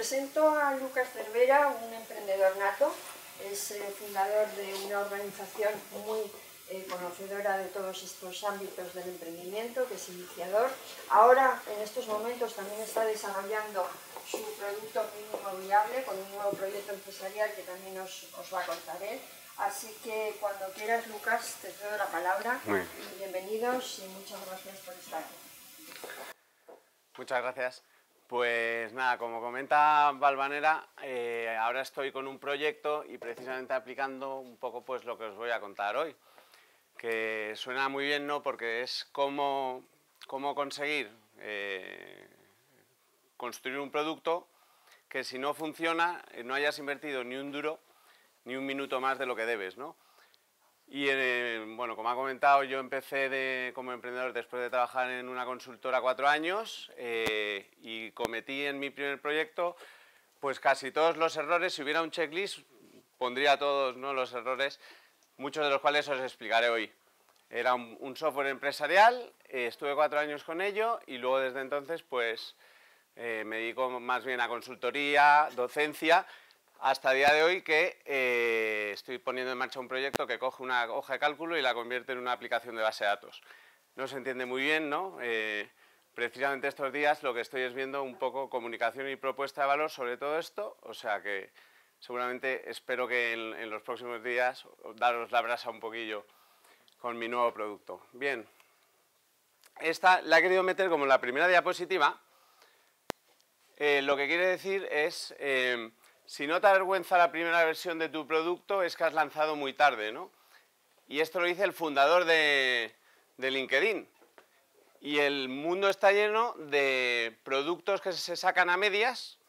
presento a Lucas Cervera, un emprendedor nato, es eh, fundador de una organización muy eh, conocedora de todos estos ámbitos del emprendimiento, que es iniciador. Ahora, en estos momentos, también está desarrollando su producto mínimo viable con un nuevo proyecto empresarial que también os, va a contar él. Así que cuando quieras, Lucas, te cedo la palabra. Bienvenidos y muchas gracias por estar aquí. Muchas gracias. Pues nada, como comenta Valvanera, eh, ahora estoy con un proyecto y precisamente aplicando un poco pues lo que os voy a contar hoy, que suena muy bien, ¿no? Porque es cómo, cómo conseguir eh, construir un producto que si no funciona, eh, no hayas invertido ni un duro, ni un minuto más de lo que debes, ¿no? Y eh, bueno, como ha comentado, yo empecé como emprendedor después de trabajar en una consultora cuatro años eh, y cometí en mi primer proyecto pues casi todos los errores. Si hubiera un checklist, pondría todos ¿no? los errores, muchos de los cuales os explicaré hoy. Era un, software empresarial, eh, estuve cuatro años con ello y luego desde entonces pues me dedico más bien a consultoría, docencia hasta día de hoy que eh, estoy poniendo en marcha un proyecto que coge una hoja de cálculo y la convierte en una aplicación de base de datos. No se entiende muy bien, ¿no? Eh, precisamente estos días lo que estoy es viendo un poco comunicación y propuesta de valor sobre todo esto, o sea que seguramente espero que en, los próximos días daros la brasa un poquillo con mi nuevo producto. Bien, esta la he querido meter como la primera diapositiva. Eh, lo que quiere decir es si no te avergüenza la primera versión de tu producto es que has lanzado muy tarde, ¿no? Y esto lo dice el fundador de, LinkedIn. Y el mundo está lleno de productos que se sacan a medias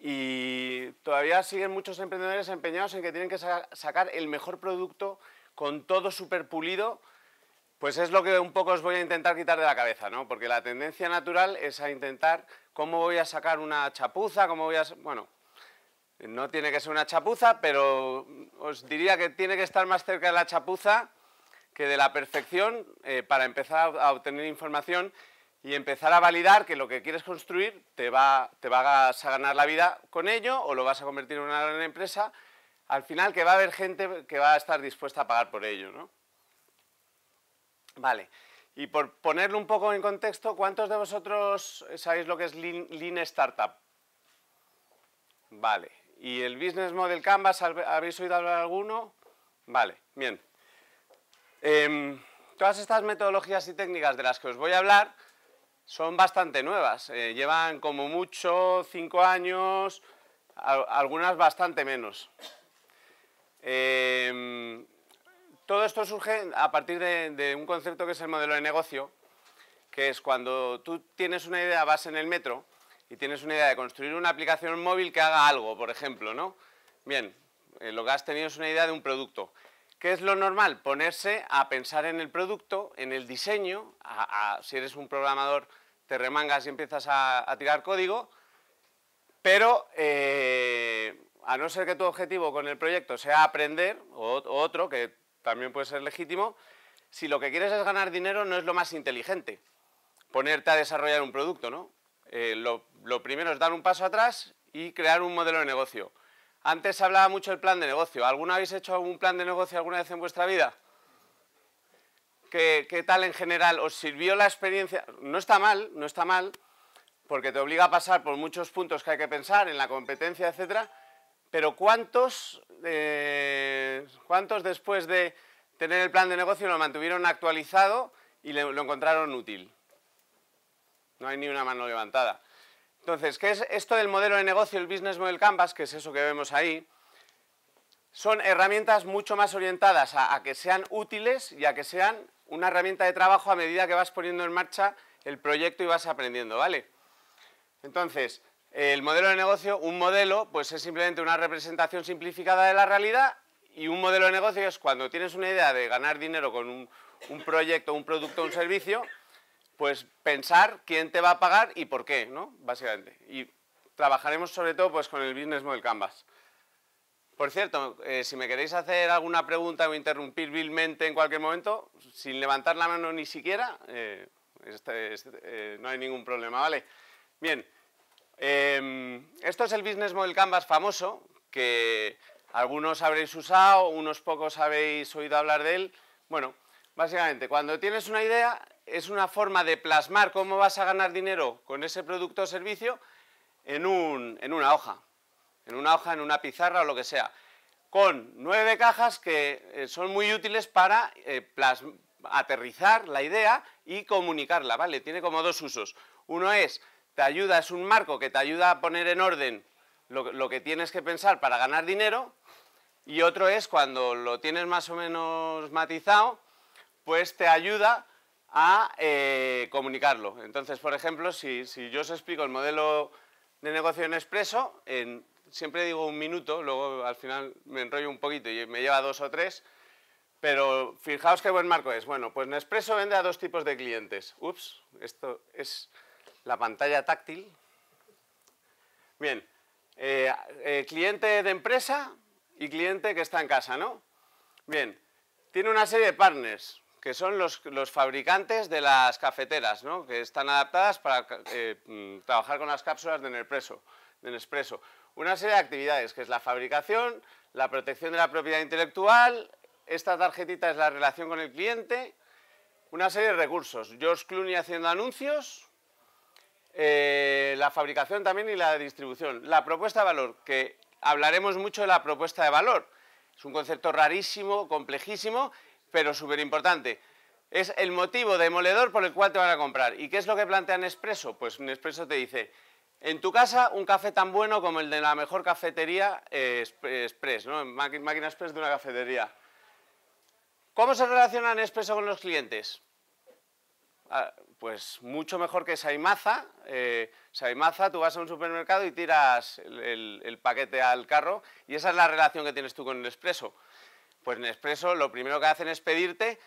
y todavía siguen muchos emprendedores empeñados en que tienen que sacar el mejor producto con todo súper pulido, pues es lo que un poco os voy a intentar quitar de la cabeza, ¿no? Porque la tendencia natural es a intentar cómo voy a sacar una chapuza, cómo voy a... Bueno, no tiene que ser una chapuza, pero os diría que tiene que estar más cerca de la chapuza que de la perfección eh, para empezar a obtener información y empezar a validar que lo que quieres construir te, va, te vas a ganar la vida con ello o lo vas a convertir en una gran empresa. Al final que va a haber gente que va a estar dispuesta a pagar por ello. ¿no? Vale. Y por ponerlo un poco en contexto, ¿cuántos de vosotros sabéis lo que es lean Startup? Vale. ¿Y el Business Model Canvas, habéis oído hablar alguno? Vale, bien. Em, todas estas metodologías y técnicas de las que os voy a hablar son bastante nuevas. Eh, llevan como mucho cinco años, algunas bastante menos. Em, todo esto surge a partir de, un concepto que es el modelo de negocio, que es cuando tú tienes una idea, vas en el metro y tienes una idea de construir una aplicación móvil que haga algo, por ejemplo, ¿no? Bien, eh, lo que has tenido es una idea de un producto. ¿Qué es lo normal? Ponerse a pensar en el producto, en el diseño, a, si eres un programador te remangas y empiezas a, tirar código, pero eh, a no ser que tu objetivo con el proyecto sea aprender, o otro, que también puede ser legítimo, si lo que quieres es ganar dinero no es lo más inteligente, ponerte a desarrollar un producto, ¿no? Eh, lo, primero es dar un paso atrás y crear un modelo de negocio. Antes se hablaba mucho del plan de negocio. ¿Alguna habéis hecho algún plan de negocio alguna vez en vuestra vida? ¿Qué, tal en general? ¿Os sirvió la experiencia? No está mal, no está mal, porque te obliga a pasar por muchos puntos que hay que pensar, en la competencia, etcétera. Pero ¿cuántos, eh, ¿cuántos después de tener el plan de negocio lo mantuvieron actualizado y lo encontraron útil? no hay ni una mano levantada. Entonces, ¿qué es esto del modelo de negocio, el Business Model Canvas, que es eso que vemos ahí? Son herramientas mucho más orientadas a, que sean útiles y a que sean una herramienta de trabajo a medida que vas poniendo en marcha el proyecto y vas aprendiendo, ¿vale? Entonces, el modelo de negocio, un modelo, pues es simplemente una representación simplificada de la realidad y un modelo de negocio es cuando tienes una idea de ganar dinero con un, un proyecto, un producto, un servicio, pues pensar quién te va a pagar y por qué, ¿no? Básicamente. Y trabajaremos sobre todo pues, con el Business Model Canvas. Por cierto, eh, si me queréis hacer alguna pregunta o interrumpir vilmente en cualquier momento, sin levantar la mano ni siquiera, eh, este, este, eh, no hay ningún problema, ¿vale? Bien, em, esto es el Business Model Canvas famoso, que algunos habréis usado, unos pocos habéis oído hablar de él. Bueno, básicamente, cuando tienes una idea, es una forma de plasmar cómo vas a ganar dinero con ese producto o servicio en, un, en una hoja, en una hoja, en una pizarra o lo que sea, con nueve cajas que eh, son muy útiles para eh, aterrizar la idea y comunicarla, ¿vale? Tiene como dos usos. Uno es, te ayuda, es un marco que te ayuda a poner en orden lo que tienes que pensar para ganar dinero y otro es cuando lo tienes más o menos matizado, pues te ayuda a eh, comunicarlo. Entonces, por ejemplo, si, yo os explico el modelo de negocio en expreso, siempre digo un minuto, luego al final me enrollo un poquito y me lleva dos o tres, pero fijaos qué buen marco es. Bueno, pues Nespresso vende a dos tipos de clientes. Ups, esto es la pantalla táctil. Bien, eh, eh, cliente de empresa y cliente que está en casa, ¿no? Bien, tiene una serie de partners que son los, fabricantes de las cafeteras, ¿no? que están adaptadas para eh, mm, trabajar con las cápsulas de Nespresso, Una serie de actividades, que es la fabricación, la protección de la propiedad intelectual, esta tarjetita es la relación con el cliente, una serie de recursos. George Clooney haciendo anuncios, eh, la fabricación también y la distribución. La propuesta de valor, que hablaremos mucho de la propuesta de valor. Es un concepto rarísimo, complejísimo pero súper importante. Es el motivo demoledor por el cual te van a comprar. ¿Y qué es lo que plantea Nespresso? Pues Nespresso te dice, en tu casa un café tan bueno como el de la mejor cafetería eh, eh, express, ¿no? máquina express de una cafetería. ¿Cómo se relaciona Nespresso con los clientes? Ah, pues mucho mejor que Saimaza. Eh, Saimaza, tú vas a un supermercado y tiras el, paquete al carro y esa es la relación que tienes tú con el Nespresso. Pues Nespresso lo primero que hacen es pedirte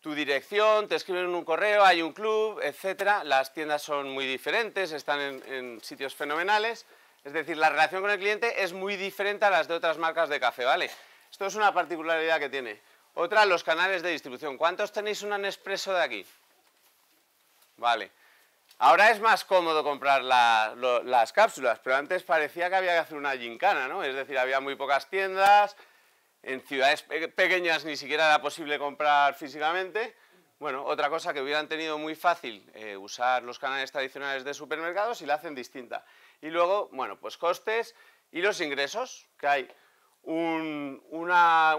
tu dirección, te escriben un correo, hay un club, etcétera. Las tiendas son muy diferentes, están en, sitios fenomenales. Es decir, la relación con el cliente es muy diferente a las de otras marcas de café, ¿vale? Esto es una particularidad que tiene. Otra, los canales de distribución. ¿Cuántos tenéis una Nespresso de aquí? Vale. Ahora es más cómodo comprar las cápsulas, pero antes parecía que había que hacer una gincana, ¿no? Es decir, había muy pocas tiendas, en ciudades pequeñas ni siquiera era posible comprar físicamente. Bueno, otra cosa que hubieran tenido muy fácil, eh, usar los canales tradicionales de supermercados y la hacen distinta. Y luego, bueno, pues costes y los ingresos, que hay un,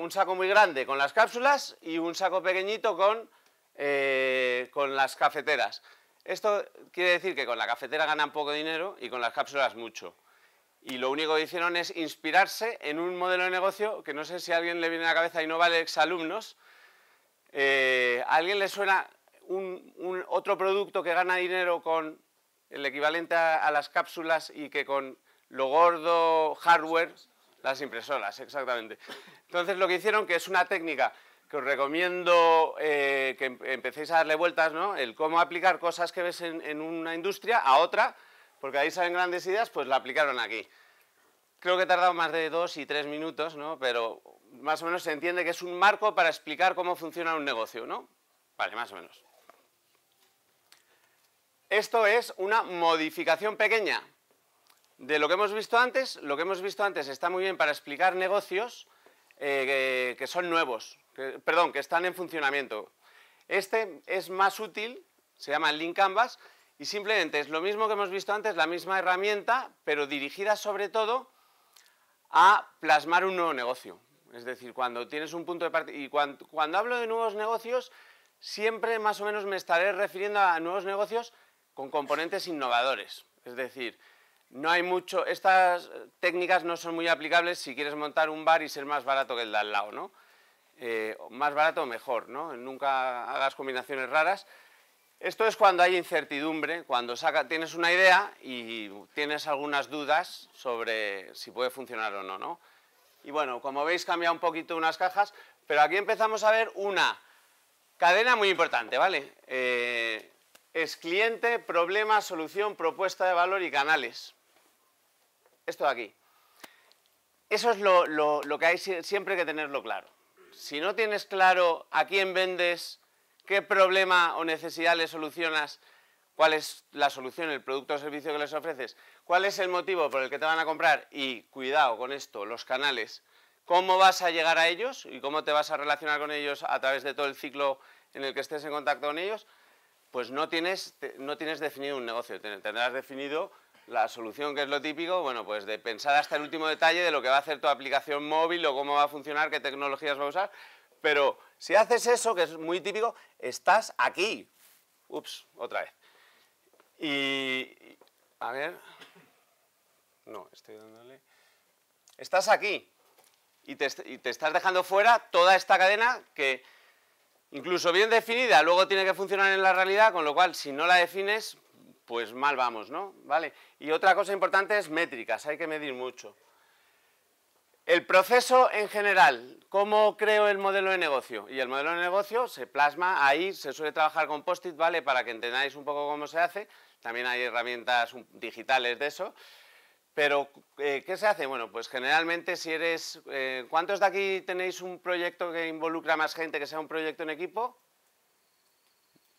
saco muy grande con las cápsulas y un saco pequeñito eh, con las cafeteras. Esto quiere decir que con la cafetera ganan poco dinero y con las cápsulas mucho y lo único que hicieron es inspirarse en un modelo de negocio que no sé si a alguien le viene a la cabeza y no vale exalumnos. Eh, ¿A alguien le suena un, otro producto que gana dinero con el equivalente a, las cápsulas y que con lo gordo hardware, las impresoras, exactamente. Entonces lo que hicieron, que es una técnica que os recomiendo eh, que em, empecéis a darle vueltas, ¿no? El cómo aplicar cosas que ves en, en una industria a otra, porque ahí salen grandes ideas, pues la aplicaron aquí creo que he tardado más de dos y tres minutos, ¿no? Pero más o menos se entiende que es un marco para explicar cómo funciona un negocio, ¿no? Vale, más o menos. Esto es una modificación pequeña de lo que hemos visto antes. Lo que hemos visto antes está muy bien para explicar negocios eh, que, son nuevos, perdón, que están en funcionamiento. Este es más útil, se llama Link Canvas, y simplemente es lo mismo que hemos visto antes, la misma herramienta, pero dirigida sobre todo a plasmar un nuevo negocio. Es decir, cuando tienes un punto de partida... Y cuando, hablo de nuevos negocios, siempre más o menos me estaré refiriendo a nuevos negocios con componentes innovadores. Es decir, no hay mucho... Estas técnicas no son muy aplicables si quieres montar un bar y ser más barato que el de al lado, ¿no? Eh, más barato mejor, ¿no? Nunca hagas combinaciones raras. Esto es cuando hay incertidumbre, cuando tienes una idea y tienes algunas dudas sobre si puede funcionar o no, ¿no? Y bueno, como veis cambia un poquito unas cajas, pero aquí empezamos a ver una cadena muy importante, ¿vale? Eh, es cliente, problema, solución, propuesta de valor y canales. Esto de aquí. Eso es lo que hay siempre que tenerlo claro. Si no tienes claro a quién vendes, qué problema o necesidad le solucionas, cuál es la solución, el producto o servicio que les ofreces, cuál es el motivo por el que te van a comprar y cuidado con esto, los canales, cómo vas a llegar a ellos y cómo te vas a relacionar con ellos a través de todo el ciclo en el que estés en contacto con ellos, pues no tienes, no tienes definido un negocio, tendrás definido la solución, que es lo típico, bueno, pues de pensar hasta el último detalle de lo que va a hacer tu aplicación móvil o cómo va a funcionar, qué tecnologías va a usar, pero si haces eso, que es muy típico, estás aquí. Ups, otra vez. Y... A ver... No, estoy dándole... Estás aquí. Y te, estás dejando fuera toda esta cadena que, incluso bien definida, luego tiene que funcionar en la realidad, con lo cual, si no la defines, pues mal vamos, ¿no? ¿Vale? Y otra cosa importante es métricas, hay que medir mucho. El proceso en general, ¿cómo creo el modelo de negocio? Y el modelo de negocio se plasma ahí, se suele trabajar con post-it, ¿vale? Para que entendáis un poco cómo se hace. También hay herramientas digitales de eso. Pero, eh, ¿qué se hace? Bueno, pues generalmente si eres... Eh, ¿Cuántos de aquí tenéis un proyecto que involucra más gente, que sea un proyecto en equipo?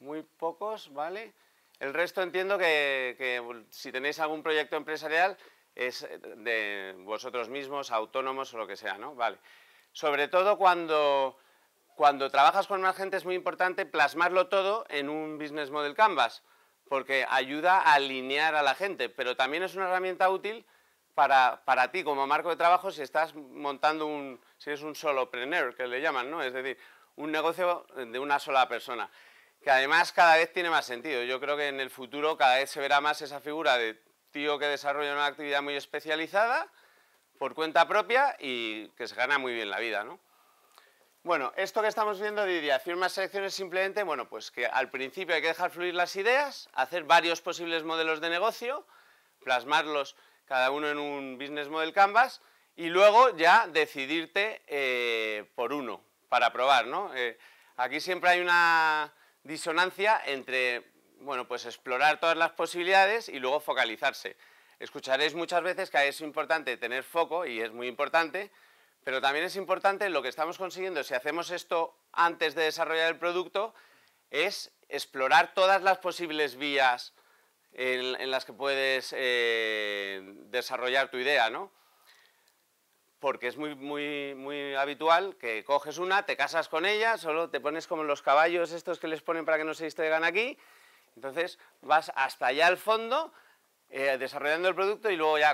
Muy pocos, ¿vale? El resto entiendo que si tenéis algún proyecto empresarial, es eh, de vosotros mismos, autónomos o lo que sea, ¿no? Vale. Sobre todo cuando, cuando trabajas con más gente es muy importante plasmarlo todo en un business model canvas, porque ayuda a alinear a la gente, pero también es una herramienta útil para, para, ti como marco de trabajo si estás montando un, si eres un solopreneur, que le llaman, ¿no? Es decir, un negocio de una sola persona, que además cada vez tiene más sentido. Yo creo que en el futuro cada vez se verá más esa figura de tío que desarrolla una actividad muy especializada por cuenta propia y que se gana muy bien la vida, Bueno, esto que estamos viendo diría, firmas, más selección simplemente, bueno, pues que al principio hay que dejar fluir las ideas, hacer varios posibles modelos de negocio, plasmarlos cada uno en un business model canvas y luego ya decidirte eh, por uno para probar, ¿no? Eh, aquí siempre hay una disonancia entre bueno, pues explorar todas las posibilidades y luego focalizarse. Escucharéis muchas veces que es importante tener foco y es muy importante, pero también es importante lo que estamos consiguiendo si hacemos esto antes de desarrollar el producto, es explorar todas las posibles vías en, las que puedes eh, desarrollar tu idea, ¿no? Porque es muy, muy habitual que coges una, te casas con ella, solo te pones como los caballos estos que les ponen para que no se distraigan aquí, entonces vas hasta allá al fondo eh, desarrollando el producto y luego ya,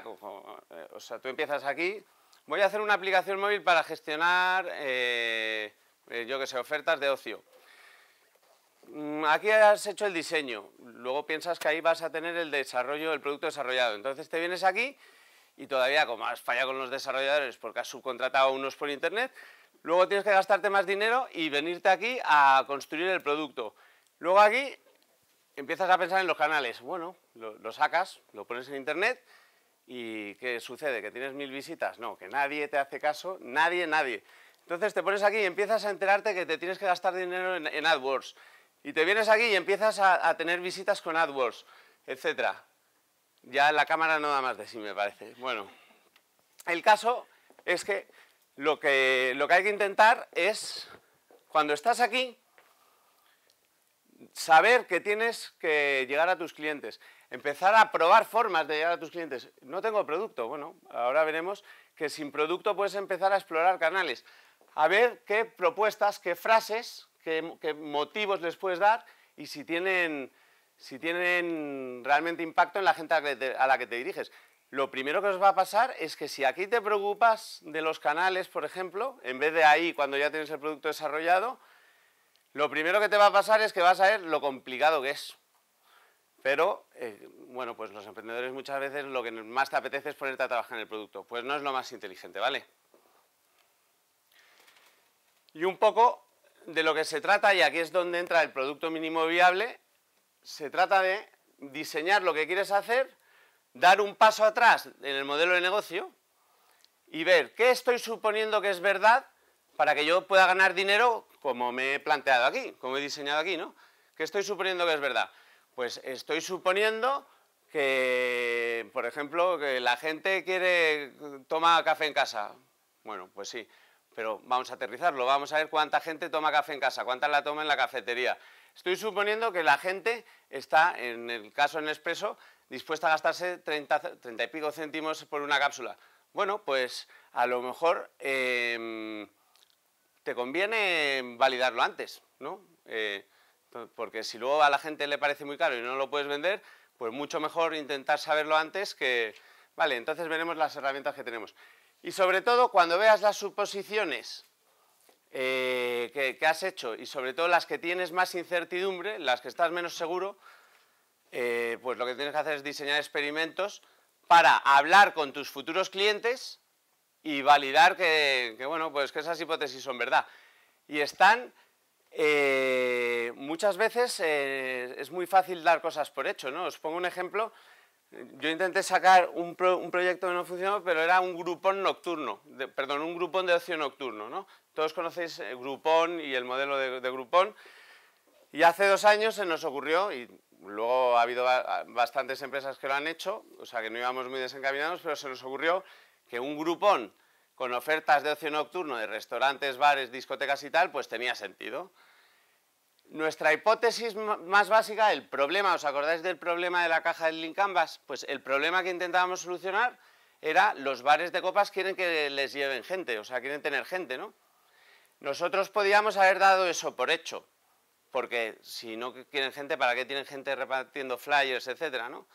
eh, o sea, tú empiezas aquí. Voy a hacer una aplicación móvil para gestionar, eh, yo que sé, ofertas de ocio. Mm, aquí has hecho el diseño, luego piensas que ahí vas a tener el desarrollo, el producto desarrollado. Entonces te vienes aquí y todavía como has fallado con los desarrolladores porque has subcontratado unos por internet, luego tienes que gastarte más dinero y venirte aquí a construir el producto. Luego aquí empiezas a pensar en los canales. Bueno, lo, sacas, lo pones en internet y ¿qué sucede? ¿Que tienes mil visitas? No, que nadie te hace caso, nadie, nadie. Entonces te pones aquí y empiezas a enterarte que te tienes que gastar dinero en, AdWords. Y te vienes aquí y empiezas a, tener visitas con AdWords, etc. Ya la cámara no da más de sí, me parece. Bueno, el caso es que lo que, lo que hay que intentar es, cuando estás aquí, saber que tienes que llegar a tus clientes, empezar a probar formas de llegar a tus clientes. No tengo producto, bueno, ahora veremos que sin producto puedes empezar a explorar canales, a ver qué propuestas, qué frases, qué, motivos les puedes dar y si tienen, realmente impacto en la gente a la que te diriges. Lo primero que os va a pasar es que si aquí te preocupas de los canales, por ejemplo, en vez de ahí cuando ya tienes el producto desarrollado, lo primero que te va a pasar es que vas a ver lo complicado que es. Pero, eh, bueno, pues los emprendedores muchas veces lo que más te apetece es ponerte a trabajar en el producto. Pues no es lo más inteligente, ¿vale? Y un poco de lo que se trata, y aquí es donde entra el producto mínimo viable, se trata de diseñar lo que quieres hacer, dar un paso atrás en el modelo de negocio y ver qué estoy suponiendo que es verdad para que yo pueda ganar dinero como me he planteado aquí, como he diseñado aquí, ¿no? ¿Qué estoy suponiendo que es verdad? Pues estoy suponiendo que, por ejemplo, que la gente quiere toma café en casa. Bueno, pues sí, pero vamos a aterrizarlo, vamos a ver cuánta gente toma café en casa, cuánta la toma en la cafetería. Estoy suponiendo que la gente está, en el caso en expreso, dispuesta a gastarse 30, 30 y pico céntimos por una cápsula. Bueno, pues a lo mejor em, te conviene validarlo antes, ¿no? Eh, porque si luego a la gente le parece muy caro y no lo puedes vender, pues mucho mejor intentar saberlo antes que... Vale, entonces veremos las herramientas que tenemos. Y sobre todo, cuando veas las suposiciones eh, que, has hecho y sobre todo las que tienes más incertidumbre, las que estás menos seguro, eh, pues lo que tienes que hacer es diseñar experimentos para hablar con tus futuros clientes y validar que, bueno, pues que esas hipótesis son verdad. Y están, eh, muchas veces eh, es muy fácil dar cosas por hecho, ¿no? Os pongo un ejemplo, yo intenté sacar un, proyecto que no funcionó, pero era un grupón nocturno, de, perdón, un grupón de ocio nocturno, ¿no? Todos conocéis el eh, grupón y el modelo de, de grupón, y hace dos años se nos ocurrió, y luego ha habido bastantes empresas que lo han hecho, o sea que no íbamos muy desencaminados, pero se nos ocurrió que un grupón con ofertas de ocio nocturno de restaurantes, bares, discotecas y tal, pues tenía sentido. Nuestra hipótesis más básica, el problema, ¿os acordáis del problema de la caja del Link Canvas? Pues el problema que intentábamos solucionar era los bares de copas quieren que les lleven gente, o sea, quieren tener gente, ¿no? Nosotros podíamos haber dado eso por hecho, porque si no quieren gente, ¿para qué tienen gente repartiendo flyers, etcétera, ¿no?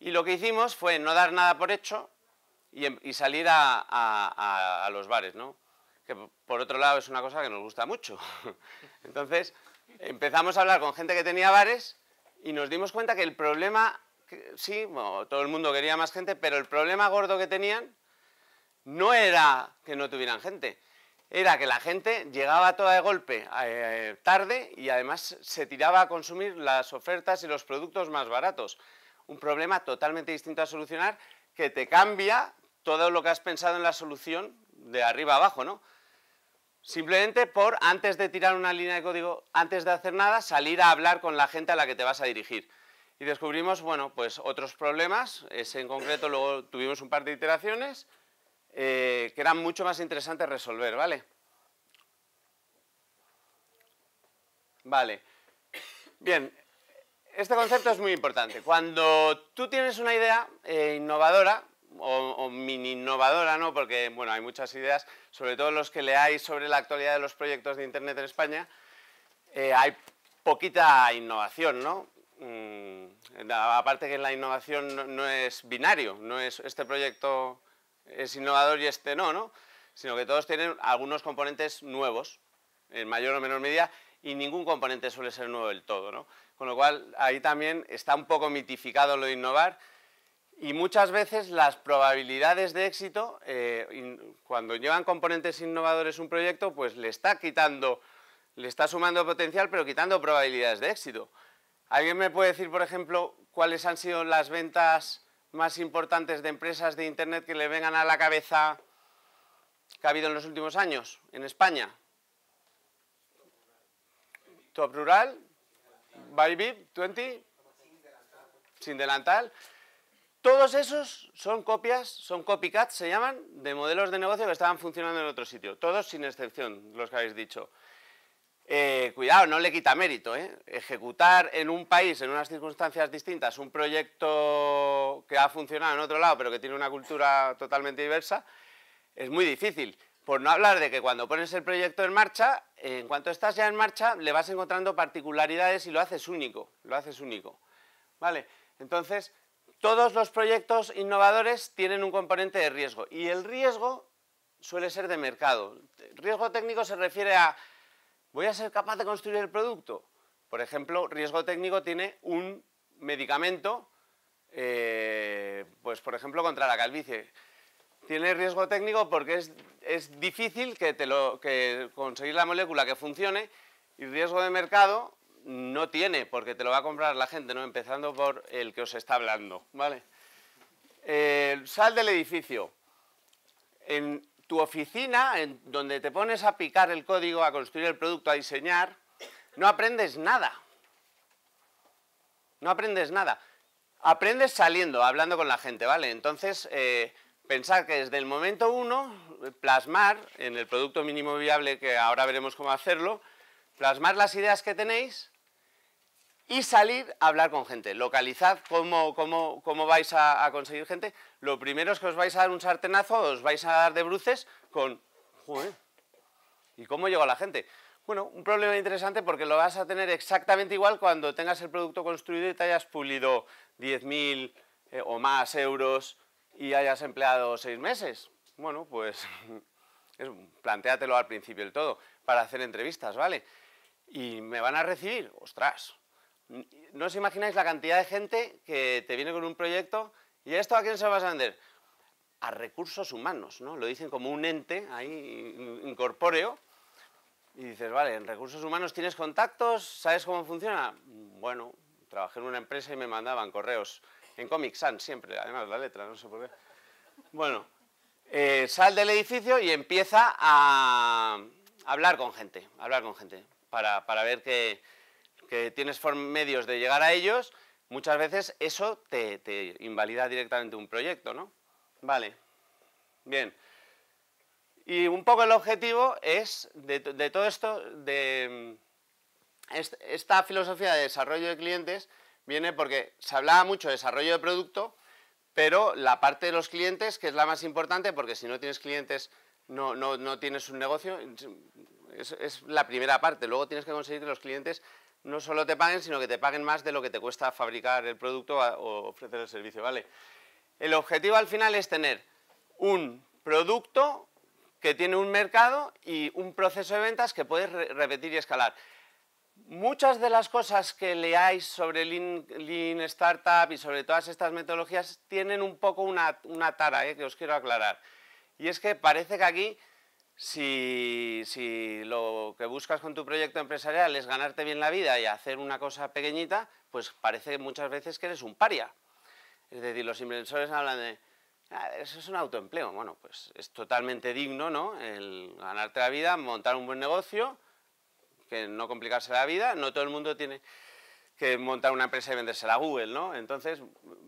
Y lo que hicimos fue no dar nada por hecho Em, y, salir a, los bares, ¿no? Que por otro lado es una cosa que nos gusta mucho. Entonces empezamos a hablar con gente que tenía bares y nos dimos cuenta que el problema, sí, todo el mundo quería más gente, pero el problema gordo que tenían no era que no tuvieran gente, era que la gente llegaba toda de golpe eh, eh, tarde y además se tiraba a consumir las ofertas y los productos más baratos. Un problema totalmente distinto a solucionar que te cambia todo lo que has pensado en la solución de arriba abajo, ¿no? Simplemente por, antes de tirar una línea de código, antes de hacer nada, salir a hablar con la gente a la que te vas a dirigir. Y descubrimos, bueno, pues otros problemas, ese en concreto luego tuvimos un par de iteraciones, eh, que eran mucho más interesantes resolver, ¿vale? Vale. Bien, este concepto es muy importante. Cuando tú tienes una idea eh, innovadora, o, mini innovadora, ¿no? porque hay muchas ideas, sobre todo los que leáis sobre la actualidad de los proyectos de Internet en España, eh, hay poquita innovación, ¿no? Mm, aparte que la innovación no, es binario, no es este proyecto es innovador y este no, sino que todos tienen algunos componentes nuevos, en mayor o menor medida, y ningún componente suele ser nuevo del todo. Con lo cual, ahí también está un poco mitificado lo de innovar, y muchas veces las probabilidades de éxito, eh, cuando llevan componentes innovadores un proyecto, pues le está quitando, le está sumando potencial, pero quitando probabilidades de éxito. ¿Alguien me puede decir, por ejemplo, cuáles han sido las ventas más importantes de empresas de Internet que le vengan a la cabeza que ha habido en los últimos años en España? Top Rural, Bybit, 20, Sin Delantal. Todos esos son copias, son copycats, se llaman, de modelos de negocio que estaban funcionando en otro sitio. Todos sin excepción, los que habéis dicho. Eh, cuidado, no le quita mérito. ¿eh? Ejecutar en un país, en unas circunstancias distintas, un proyecto que ha funcionado en otro lado, pero que tiene una cultura totalmente diversa, es muy difícil. Por no hablar de que cuando pones el proyecto en marcha, en cuanto estás ya en marcha, le vas encontrando particularidades y lo haces único. Lo haces único. ¿Vale? Entonces, todos los proyectos innovadores tienen un componente de riesgo y el riesgo suele ser de mercado. riesgo técnico se refiere a, ¿voy a ser capaz de construir el producto? Por ejemplo, riesgo técnico tiene un medicamento, eh, pues por ejemplo, contra la calvicie. Tiene riesgo técnico porque es, difícil que, te lo, conseguir la molécula que funcione y riesgo de mercado no tiene, porque te lo va a comprar la gente, ¿no? Empezando por el que os está hablando, ¿vale? Eh, sal del edificio. En tu oficina, en donde te pones a picar el código, a construir el producto, a diseñar, no aprendes nada. No aprendes nada. Aprendes saliendo, hablando con la gente, ¿vale? Entonces, eh, pensar que desde el momento uno, plasmar en el producto mínimo viable, que ahora veremos cómo hacerlo, plasmar las ideas que tenéis y salir a hablar con gente. Localizad cómo, cómo, vais a, conseguir gente. Lo primero es que os vais a dar un sartenazo, os vais a dar de bruces con... Joder, ¿Y cómo llegó la gente? Bueno, un problema interesante porque lo vas a tener exactamente igual cuando tengas el producto construido y te hayas pulido 10.000 eh, o más euros y hayas empleado seis meses. Bueno, pues es, plantéatelo al principio del todo para hacer entrevistas, ¿vale? Y me van a recibir, ostras, no os imagináis la cantidad de gente que te viene con un proyecto y esto a quién se lo vas a vender. A recursos humanos, ¿no? Lo dicen como un ente ahí incorpóreo. Y dices, vale, en recursos humanos tienes contactos, ¿sabes cómo funciona? Bueno, trabajé en una empresa y me mandaban correos. En Comic Sans siempre, además la letra, no sé por qué. Bueno, eh, sal del edificio y empieza a hablar con gente, hablar con gente, para, para ver qué que tienes medios de llegar a ellos, muchas veces eso te, invalida directamente un proyecto, ¿no? Vale, bien. Y un poco el objetivo es, de, todo esto, de esta filosofía de desarrollo de clientes, viene porque se hablaba mucho de desarrollo de producto, pero la parte de los clientes, que es la más importante, porque si no tienes clientes no, no, tienes un negocio, es, es, la primera parte. Luego tienes que conseguir que los clientes no solo te paguen, sino que te paguen más de lo que te cuesta fabricar el producto o ofrecer el servicio, ¿vale? El objetivo al final es tener un producto que tiene un mercado y un proceso de ventas que puedes repetir y escalar. Muchas de las cosas que leáis sobre Lean, Startup y sobre todas estas metodologías tienen un poco una, tara, ¿eh? que os quiero aclarar. Y es que parece que aquí si, lo que buscas con tu proyecto empresarial es ganarte bien la vida y hacer una cosa pequeñita, pues parece muchas veces que eres un paria. Es decir, los inversores hablan de, ah, eso es un autoempleo. Bueno, pues es totalmente digno, ¿no? El ganarte la vida, montar un buen negocio, que no complicarse la vida, no todo el mundo tiene que montar una empresa y vendérsela a Google, ¿no? Entonces,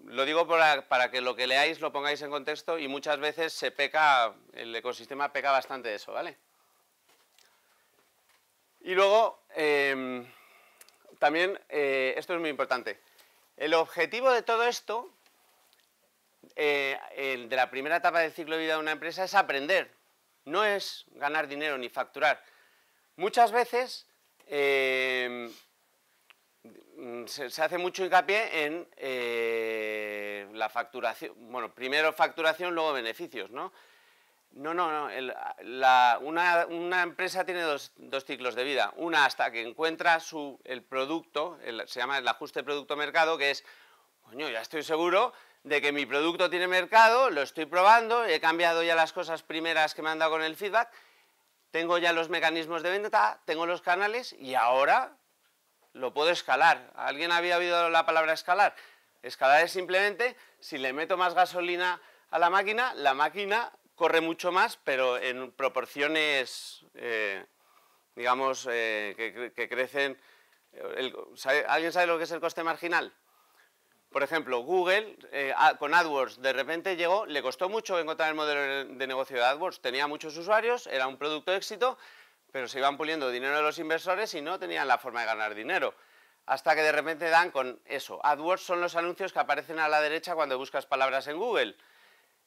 lo digo para, que lo que leáis lo pongáis en contexto y muchas veces se peca, el ecosistema peca bastante de eso, ¿vale? Y luego, em, también, eh, esto es muy importante, el objetivo de todo esto, eh, el de la primera etapa del ciclo de vida de una empresa es aprender, no es ganar dinero ni facturar. Muchas veces em, Mm, se, hace mucho hincapié en eh, la facturación, bueno, primero facturación, luego beneficios, ¿no? No, no, no. una, empresa tiene dos, ciclos de vida. Una hasta que encuentra su, el producto, se llama el ajuste producto-mercado, que es, coño, ya estoy seguro de que mi producto tiene mercado, lo estoy probando, he cambiado ya las cosas primeras que me han dado con el feedback, tengo ya los mecanismos de venta, tengo los canales y ahora lo puedo escalar. ¿Alguien había oído la palabra escalar? Escalar es simplemente, si le meto más gasolina a la máquina, la máquina corre mucho más, pero en proporciones, eh, digamos, eh, que, crecen... Eh, ¿Alguien sabe lo que es el coste marginal? Por ejemplo, Google con AdWords de repente llegó, le costó mucho encontrar el modelo de negocio de AdWords, tenía muchos usuarios, era un producto de éxito, pero se iban puliendo dinero de los inversores y no tenían la forma de ganar dinero. Hasta que de repente dan con eso. AdWords son los anuncios que aparecen a la derecha cuando buscas palabras en Google.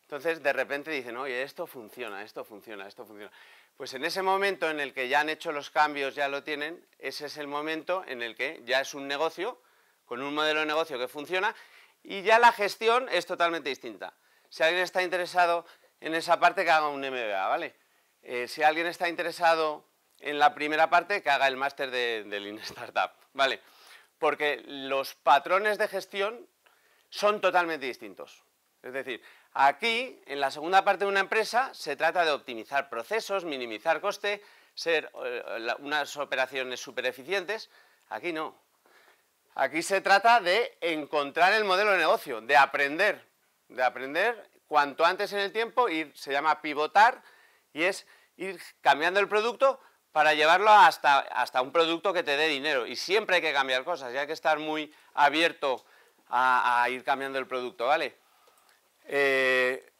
Entonces, de repente dicen, oye, esto funciona, esto funciona, esto funciona. Pues en ese momento en el que ya han hecho los cambios, ya lo tienen, ese es el momento en el que ya es un negocio, con un modelo de negocio que funciona, y ya la gestión es totalmente distinta. Si alguien está interesado en esa parte, que haga un MBA, ¿vale? Eh, si alguien está interesado en la primera parte que haga el máster de, de Lean Startup, ¿vale? Porque los patrones de gestión son totalmente distintos. Es decir, aquí, en la segunda parte de una empresa, se trata de optimizar procesos, minimizar coste, ser eh, unas operaciones súper eficientes. Aquí no. Aquí se trata de encontrar el modelo de negocio, de aprender, de aprender cuanto antes en el tiempo, se llama pivotar, y es ir cambiando el producto para llevarlo hasta, hasta un producto que te dé dinero. Y siempre hay que cambiar cosas y hay que estar muy abierto a, ir cambiando el producto, ¿vale? Eh,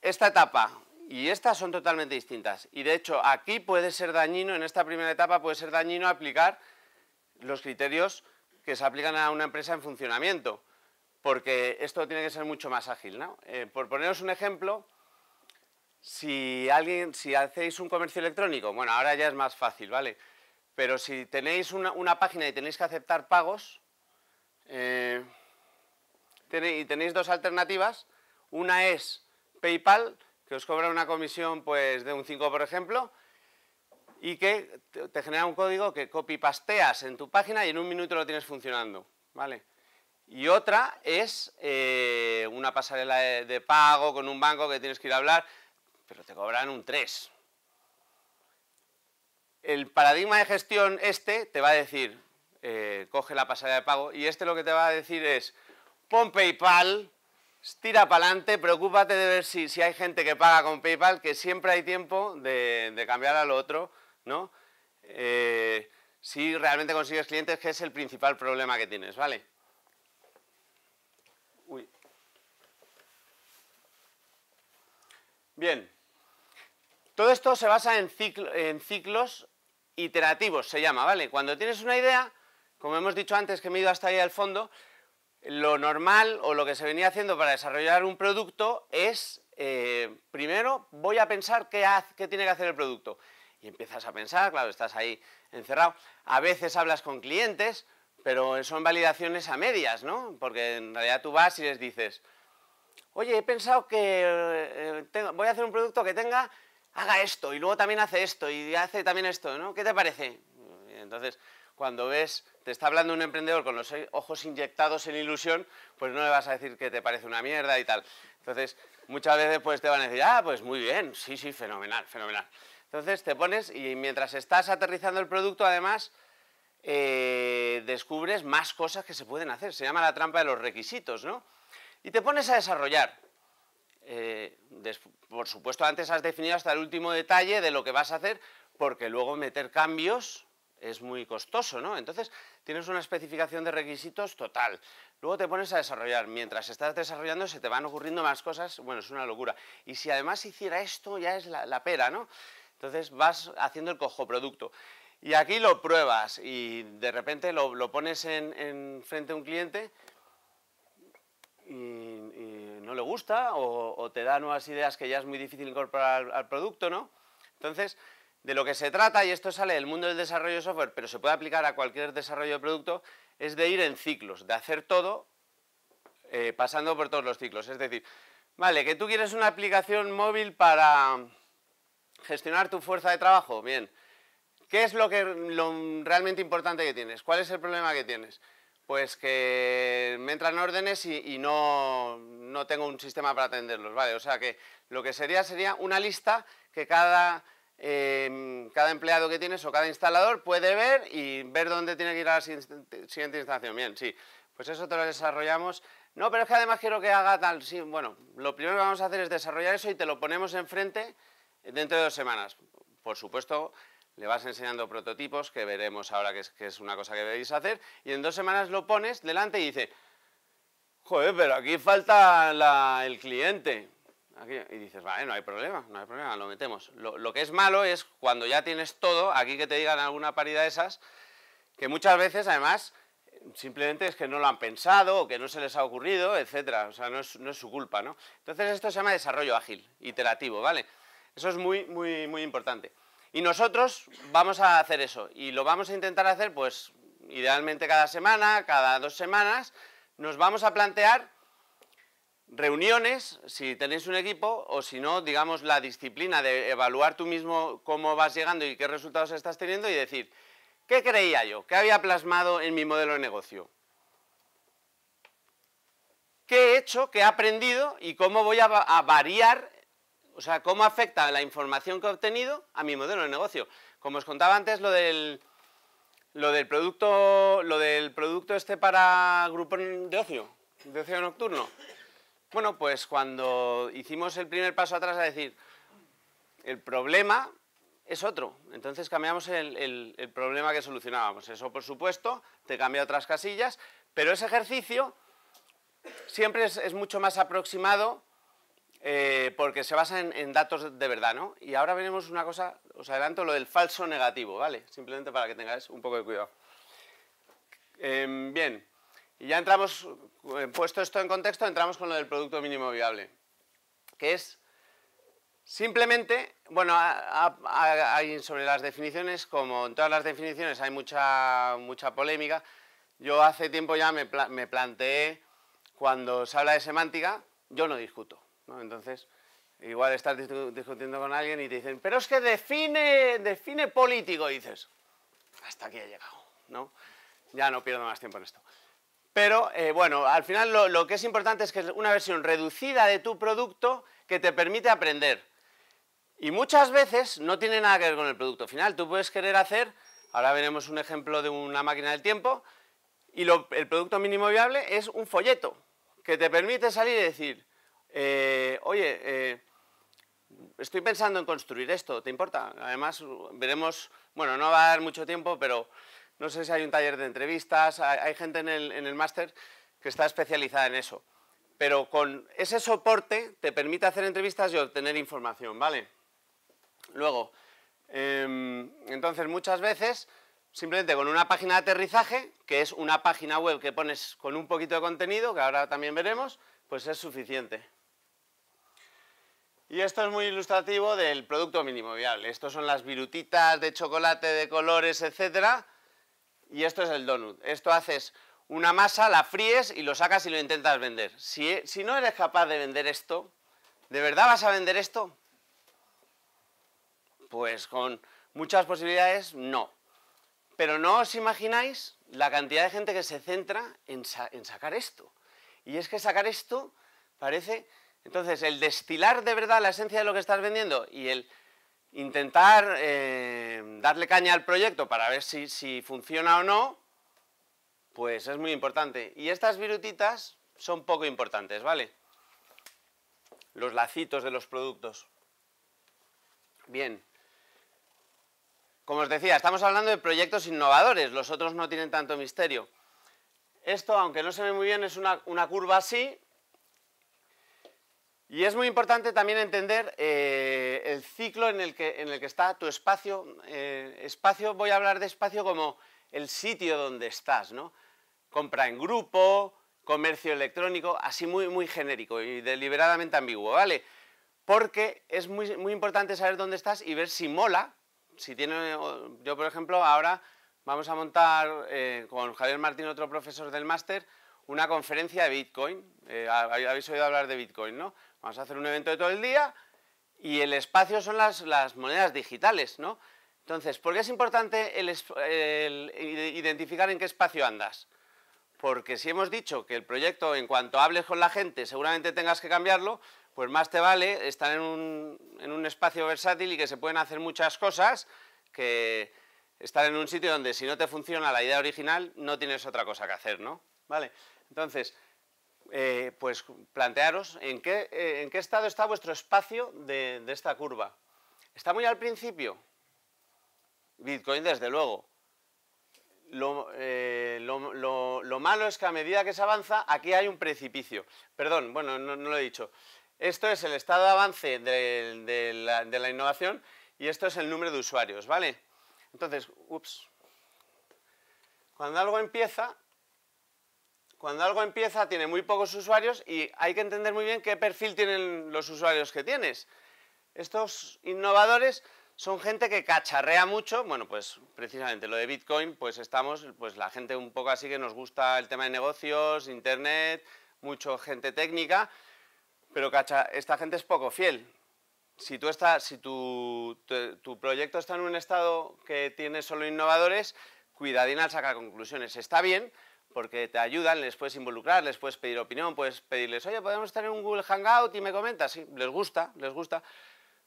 esta etapa y estas son totalmente distintas. Y de hecho, aquí puede ser dañino, en esta primera etapa puede ser dañino aplicar los criterios que se aplican a una empresa en funcionamiento, porque esto tiene que ser mucho más ágil. ¿no? Eh, por poneros un ejemplo, si alguien, si hacéis un comercio electrónico, bueno, ahora ya es más fácil, ¿vale? Pero si tenéis una, página y tenéis que aceptar pagos, eh, y tenéis dos alternativas, una es PayPal, que os cobra una comisión pues, de un 5, por ejemplo, y que te genera un código que copy-pasteas en tu página y en un minuto lo tienes funcionando, ¿vale? Y otra es eh, una pasarela de, pago con un banco que tienes que ir a hablar pero te cobran un 3. El paradigma de gestión este te va a decir, eh, coge la pasada de pago, y este lo que te va a decir es, pon PayPal, tira para adelante, preocúpate de ver si, hay gente que paga con PayPal, que siempre hay tiempo de, de cambiar al otro, ¿no? Eh, si realmente consigues clientes, que es el principal problema que tienes, ¿vale? Uy. Bien. Todo esto se basa en, ciclos iterativos, se llama, ¿vale? Cuando tienes una idea, como hemos dicho antes que me he ido hasta ahí al fondo, lo normal o lo que se venía haciendo para desarrollar un producto es, eh, primero voy a pensar qué, tiene que hacer el producto. Y empiezas a pensar, claro, estás ahí encerrado. A veces hablas con clientes, pero son validaciones a medias, ¿no? Porque en realidad tú vas y les dices, oye, he pensado que eh, voy a hacer un producto que tenga haga esto y luego también hace esto y hace también esto, ¿no? ¿Qué te parece? Entonces, cuando ves, te está hablando un emprendedor con los ojos inyectados en ilusión, pues no le vas a decir que te parece una mierda y tal. Entonces, muchas veces pues te van a decir, ah, pues muy bien, sí, sí, fenomenal, fenomenal. Entonces te pones y mientras estás aterrizando el producto, además, eh, descubres más cosas que se pueden hacer. Se llama la trampa de los requisitos, ¿no? Y te pones a desarrollar. Eh, por supuesto antes has definido hasta el último detalle de lo que vas a hacer, porque luego meter cambios es muy costoso, ¿no? Entonces tienes una especificación de requisitos total. Luego te pones a desarrollar. Mientras estás desarrollando se te van ocurriendo más cosas. Bueno, es una locura. Y si además hiciera esto ya es la, pera, ¿no? Entonces vas haciendo el cojoproducto. Y aquí lo pruebas y de repente lo, pones en, frente a un cliente y no le gusta o, te da nuevas ideas que ya es muy difícil incorporar al, producto, ¿no? Entonces, de lo que se trata, y esto sale del mundo del desarrollo de software, pero se puede aplicar a cualquier desarrollo de producto, es de ir en ciclos, de hacer todo eh, pasando por todos los ciclos. Es decir, vale, que tú quieres una aplicación móvil para gestionar tu fuerza de trabajo, bien. ¿Qué es lo, que, lo realmente importante que tienes? ¿Cuál es el problema que tienes? pues que me entran órdenes y, no, tengo un sistema para atenderlos, ¿vale? O sea que lo que sería sería una lista que cada, em, cada empleado que tienes o cada instalador puede ver y ver dónde tiene que ir a la siguiente instalación. Bien, sí, pues eso te lo desarrollamos. No, pero es que además quiero que haga tal, sí, bueno, lo primero que vamos a hacer es desarrollar eso y te lo ponemos enfrente dentro de dos semanas. Por supuesto, le vas enseñando prototipos que veremos ahora que es, una cosa que debéis hacer y en dos semanas lo pones delante y dice, joder, pero aquí falta el cliente. y dices, vale, no hay problema, no hay problema, lo metemos. Lo, que es malo es cuando ya tienes todo, aquí que te digan alguna paridad de esas, que muchas veces además simplemente es que no lo han pensado o que no se les ha ocurrido, etc., O sea, no es, no es su culpa, ¿no? Entonces esto se llama desarrollo ágil, iterativo, ¿vale? Eso es muy, muy, muy importante. Y nosotros vamos a hacer eso y lo vamos a intentar hacer pues idealmente cada semana, cada dos semanas, nos vamos a plantear reuniones, si tenéis un equipo, o si no, digamos, la disciplina de evaluar tú mismo cómo vas llegando y qué resultados estás teniendo y decir, ¿qué creía yo? ¿Qué había plasmado en mi modelo de negocio? ¿Qué he hecho? ¿Qué he aprendido? ¿Y cómo voy a, variar o sea, ¿cómo afecta la información que he obtenido a mi modelo de negocio? Como os contaba antes, lo del, lo del, producto, lo del producto este para grupo de ocio, de ocio nocturno. Bueno, pues cuando hicimos el primer paso atrás a decir, el problema es otro. Entonces cambiamos el, problema que solucionábamos. Eso, por supuesto, te cambia otras casillas, pero ese ejercicio siempre es mucho más aproximado eh, porque se basa en, datos de verdad, ¿no? Y ahora veremos una cosa, os adelanto lo del falso negativo, ¿vale? Simplemente para que tengáis un poco de cuidado. Em, bien, y ya entramos, eh, puesto esto en contexto, entramos con lo del producto mínimo viable, que es simplemente, bueno, hay sobre las definiciones, como en todas las definiciones hay mucha, mucha polémica, yo hace tiempo ya me planteé, cuando se habla de semántica, yo no discuto. Entonces, igual estás discutiendo con alguien y te dicen, pero es que define, define político, dices, hasta aquí he llegado, ¿no? Ya no pierdo más tiempo en esto. Pero eh, bueno, al final lo, que es importante es que es una versión reducida de tu producto que te permite aprender. Y muchas veces no tiene nada que ver con el producto final. Tú puedes querer hacer, ahora veremos un ejemplo de una máquina del tiempo, y el producto mínimo viable es un folleto que te permite salir y decir, eh, oye, eh, estoy pensando en construir esto, ¿te importa? Además, veremos, bueno, no va a dar mucho tiempo, pero no sé si hay un taller de entrevistas, hay, gente en el, máster que está especializada en eso. Pero con ese soporte te permite hacer entrevistas y obtener información, ¿vale? Luego, em, entonces muchas veces simplemente con una página de aterrizaje, que es una página web que pones con un poquito de contenido, que ahora también veremos, pues es suficiente. Y esto es muy ilustrativo del producto mínimo viable. Estos son las virutitas de chocolate de colores, etcétera. Y esto es el donut. Esto haces una masa, la fríes y lo sacas y lo intentas vender. Si, no eres capaz de vender esto, ¿de verdad vas a vender esto? Pues con muchas posibilidades, no. Pero no os imagináis la cantidad de gente que se centra en sacar esto. Y es que sacar esto parece entonces, el destilar de verdad la esencia de lo que estás vendiendo y el intentar eh, darle caña al proyecto para ver si, funciona o no, pues es muy importante. Y estas virutitas son poco importantes, ¿vale? Los lacitos de los productos. Bien. Como os decía, estamos hablando de proyectos innovadores, los otros no tienen tanto misterio. Esto, aunque no se ve muy bien, es una curva así, y es muy importante también entender eh, el ciclo en el, que, en el que está tu espacio. Eh, espacio, voy a hablar de espacio como el sitio donde estás, ¿no? Compra en grupo, comercio electrónico, así muy, muy genérico y deliberadamente ambiguo, ¿vale? Porque es muy, importante saber dónde estás y ver si mola. Si tiene, yo, por ejemplo, ahora vamos a montar eh, con Javier Martín, otro profesor del máster, una conferencia de Bitcoin. habéis oído hablar de Bitcoin, ¿no? Vamos a hacer un evento de todo el día y el espacio son las, monedas digitales, ¿no? Entonces, ¿por qué es importante identificar en qué espacio andas? Porque si hemos dicho que el proyecto, en cuanto hables con la gente, seguramente tengas que cambiarlo, pues más te vale estar en un, en un espacio versátil y que se pueden hacer muchas cosas que estar en un sitio donde si no te funciona la idea original no tienes otra cosa que hacer, ¿no? Vale, entonces... Eh, pues plantearos en qué, eh, en qué, estado está vuestro espacio de, esta curva. ¿Está muy al principio? Bitcoin, desde luego. Eh, lo, malo es que a medida que se avanza, aquí hay un precipicio. Perdón, bueno, no, lo he dicho. Esto es el estado de avance de, la, de, la, innovación y esto es el número de usuarios, ¿vale? Entonces, ups. Cuando algo empieza, cuando algo empieza tiene muy pocos usuarios y hay que entender muy bien qué perfil tienen los usuarios que tienes. Estos innovadores son gente que cacharrea mucho, bueno, pues precisamente lo de Bitcoin, pues estamos, pues la gente un poco así que nos gusta el tema de negocios, internet, mucho gente técnica, pero esta gente es poco fiel. Si, tú está, si tu, proyecto está en un estado que tiene solo innovadores, cuidadín al sacar conclusiones. Está bien, porque te ayudan, les puedes involucrar, les puedes pedir opinión, puedes pedirles, oye, podemos tener un Google Hangout y me comentas, sí, les gusta, les gusta,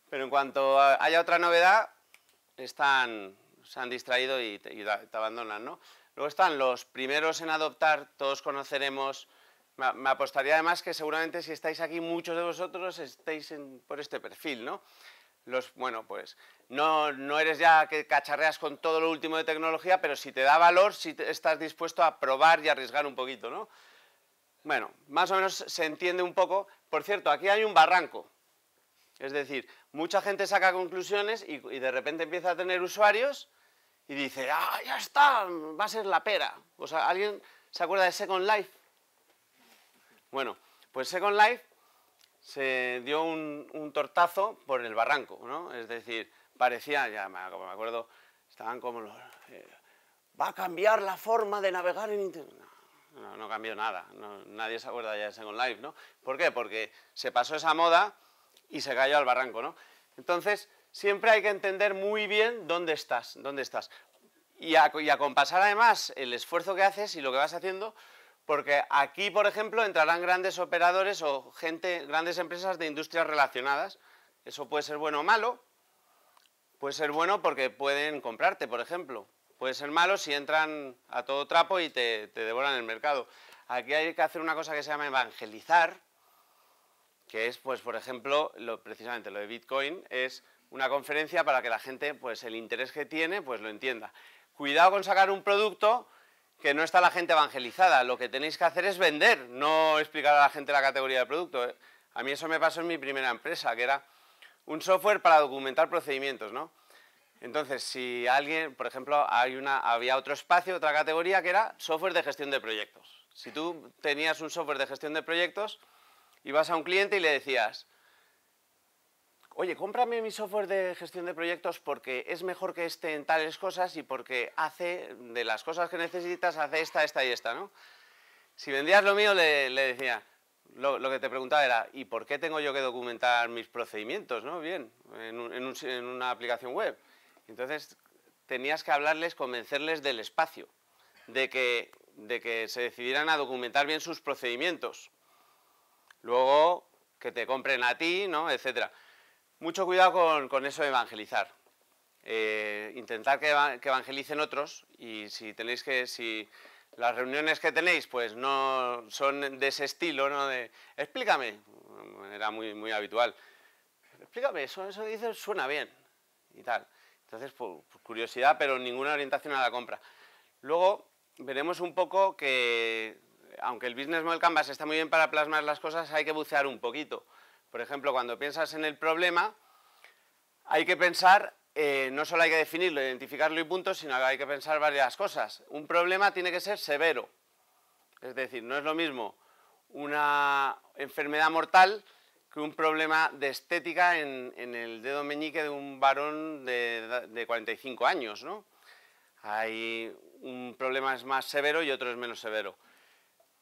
pero en cuanto haya otra novedad, están, se han distraído y te, abandonan, ¿no? Luego están los primeros en adoptar, todos conoceremos, me, apostaría además que seguramente si estáis aquí, muchos de vosotros estéis por este perfil, ¿no? bueno, pues no, eres ya que cacharreas con todo lo último de tecnología, pero si te da valor, si estás dispuesto a probar y arriesgar un poquito, ¿no? Bueno, más o menos se entiende un poco. Por cierto, aquí hay un barranco. Es decir, mucha gente saca conclusiones y, y de repente empieza a tener usuarios y dice, ah, ya está, va a ser la pera. O sea, ¿alguien se acuerda de Second Life? Bueno, pues Second Life se dio un, tortazo por el barranco, ¿no? Es decir, parecía, ya me, acuerdo, estaban como los... Eh, va a cambiar la forma de navegar en Internet. No, no, cambió nada, nadie se acuerda ya de Second Life, ¿no? ¿Por qué? Porque se pasó esa moda y se cayó al barranco, ¿no? Entonces, siempre hay que entender muy bien dónde estás, dónde estás. Y, a, y acompasar además el esfuerzo que haces y lo que vas haciendo porque aquí, por ejemplo, entrarán grandes operadores o gente, grandes empresas de industrias relacionadas. Eso puede ser bueno o malo. Puede ser bueno porque pueden comprarte, por ejemplo. Puede ser malo si entran a todo trapo y te, devoran el mercado. Aquí hay que hacer una cosa que se llama evangelizar, que es, pues, por ejemplo, lo, precisamente lo de Bitcoin, es una conferencia para que la gente, pues, el interés que tiene, pues lo entienda. Cuidado con sacar un producto que no está la gente evangelizada. Lo que tenéis que hacer es vender, no explicar a la gente la categoría de producto. A mí eso me pasó en mi primera empresa, que era un software para documentar procedimientos, ¿no? Entonces, si alguien, por ejemplo, hay una, había otro espacio, otra categoría que era software de gestión de proyectos. Si tú tenías un software de gestión de proyectos, ibas a un cliente y le decías, oye, cómprame mi software de gestión de proyectos porque es mejor que esté en tales cosas y porque hace, de las cosas que necesitas, hace esta, esta y esta, ¿no? Si vendías lo mío, le, decía, lo, que te preguntaba era, ¿y por qué tengo yo que documentar mis procedimientos, no? Bien, en, una aplicación web. Entonces, tenías que hablarles, convencerles del espacio, de que, de que se decidieran a documentar bien sus procedimientos. Luego, que te compren a ti, ¿no? etcétera. Mucho cuidado con, eso de evangelizar. Eh, intentar que, evangelicen otros y si tenéis que, si las reuniones que tenéis pues no son de ese estilo, ¿no? De, explícame, era muy, muy habitual. Explícame, eso, eso dice suena bien y tal. Entonces, curiosidad, pero ninguna orientación a la compra. Luego veremos un poco que, aunque el business model canvas está muy bien para plasmar las cosas, hay que bucear un poquito. Por ejemplo, cuando piensas en el problema, hay que pensar, eh, no solo hay que definirlo, identificarlo y punto, sino que hay que pensar varias cosas. Un problema tiene que ser severo. Es decir, no es lo mismo una enfermedad mortal que un problema de estética en, el dedo meñique de un varón de, 45 años, Hay un problema es más severo y otro es menos severo.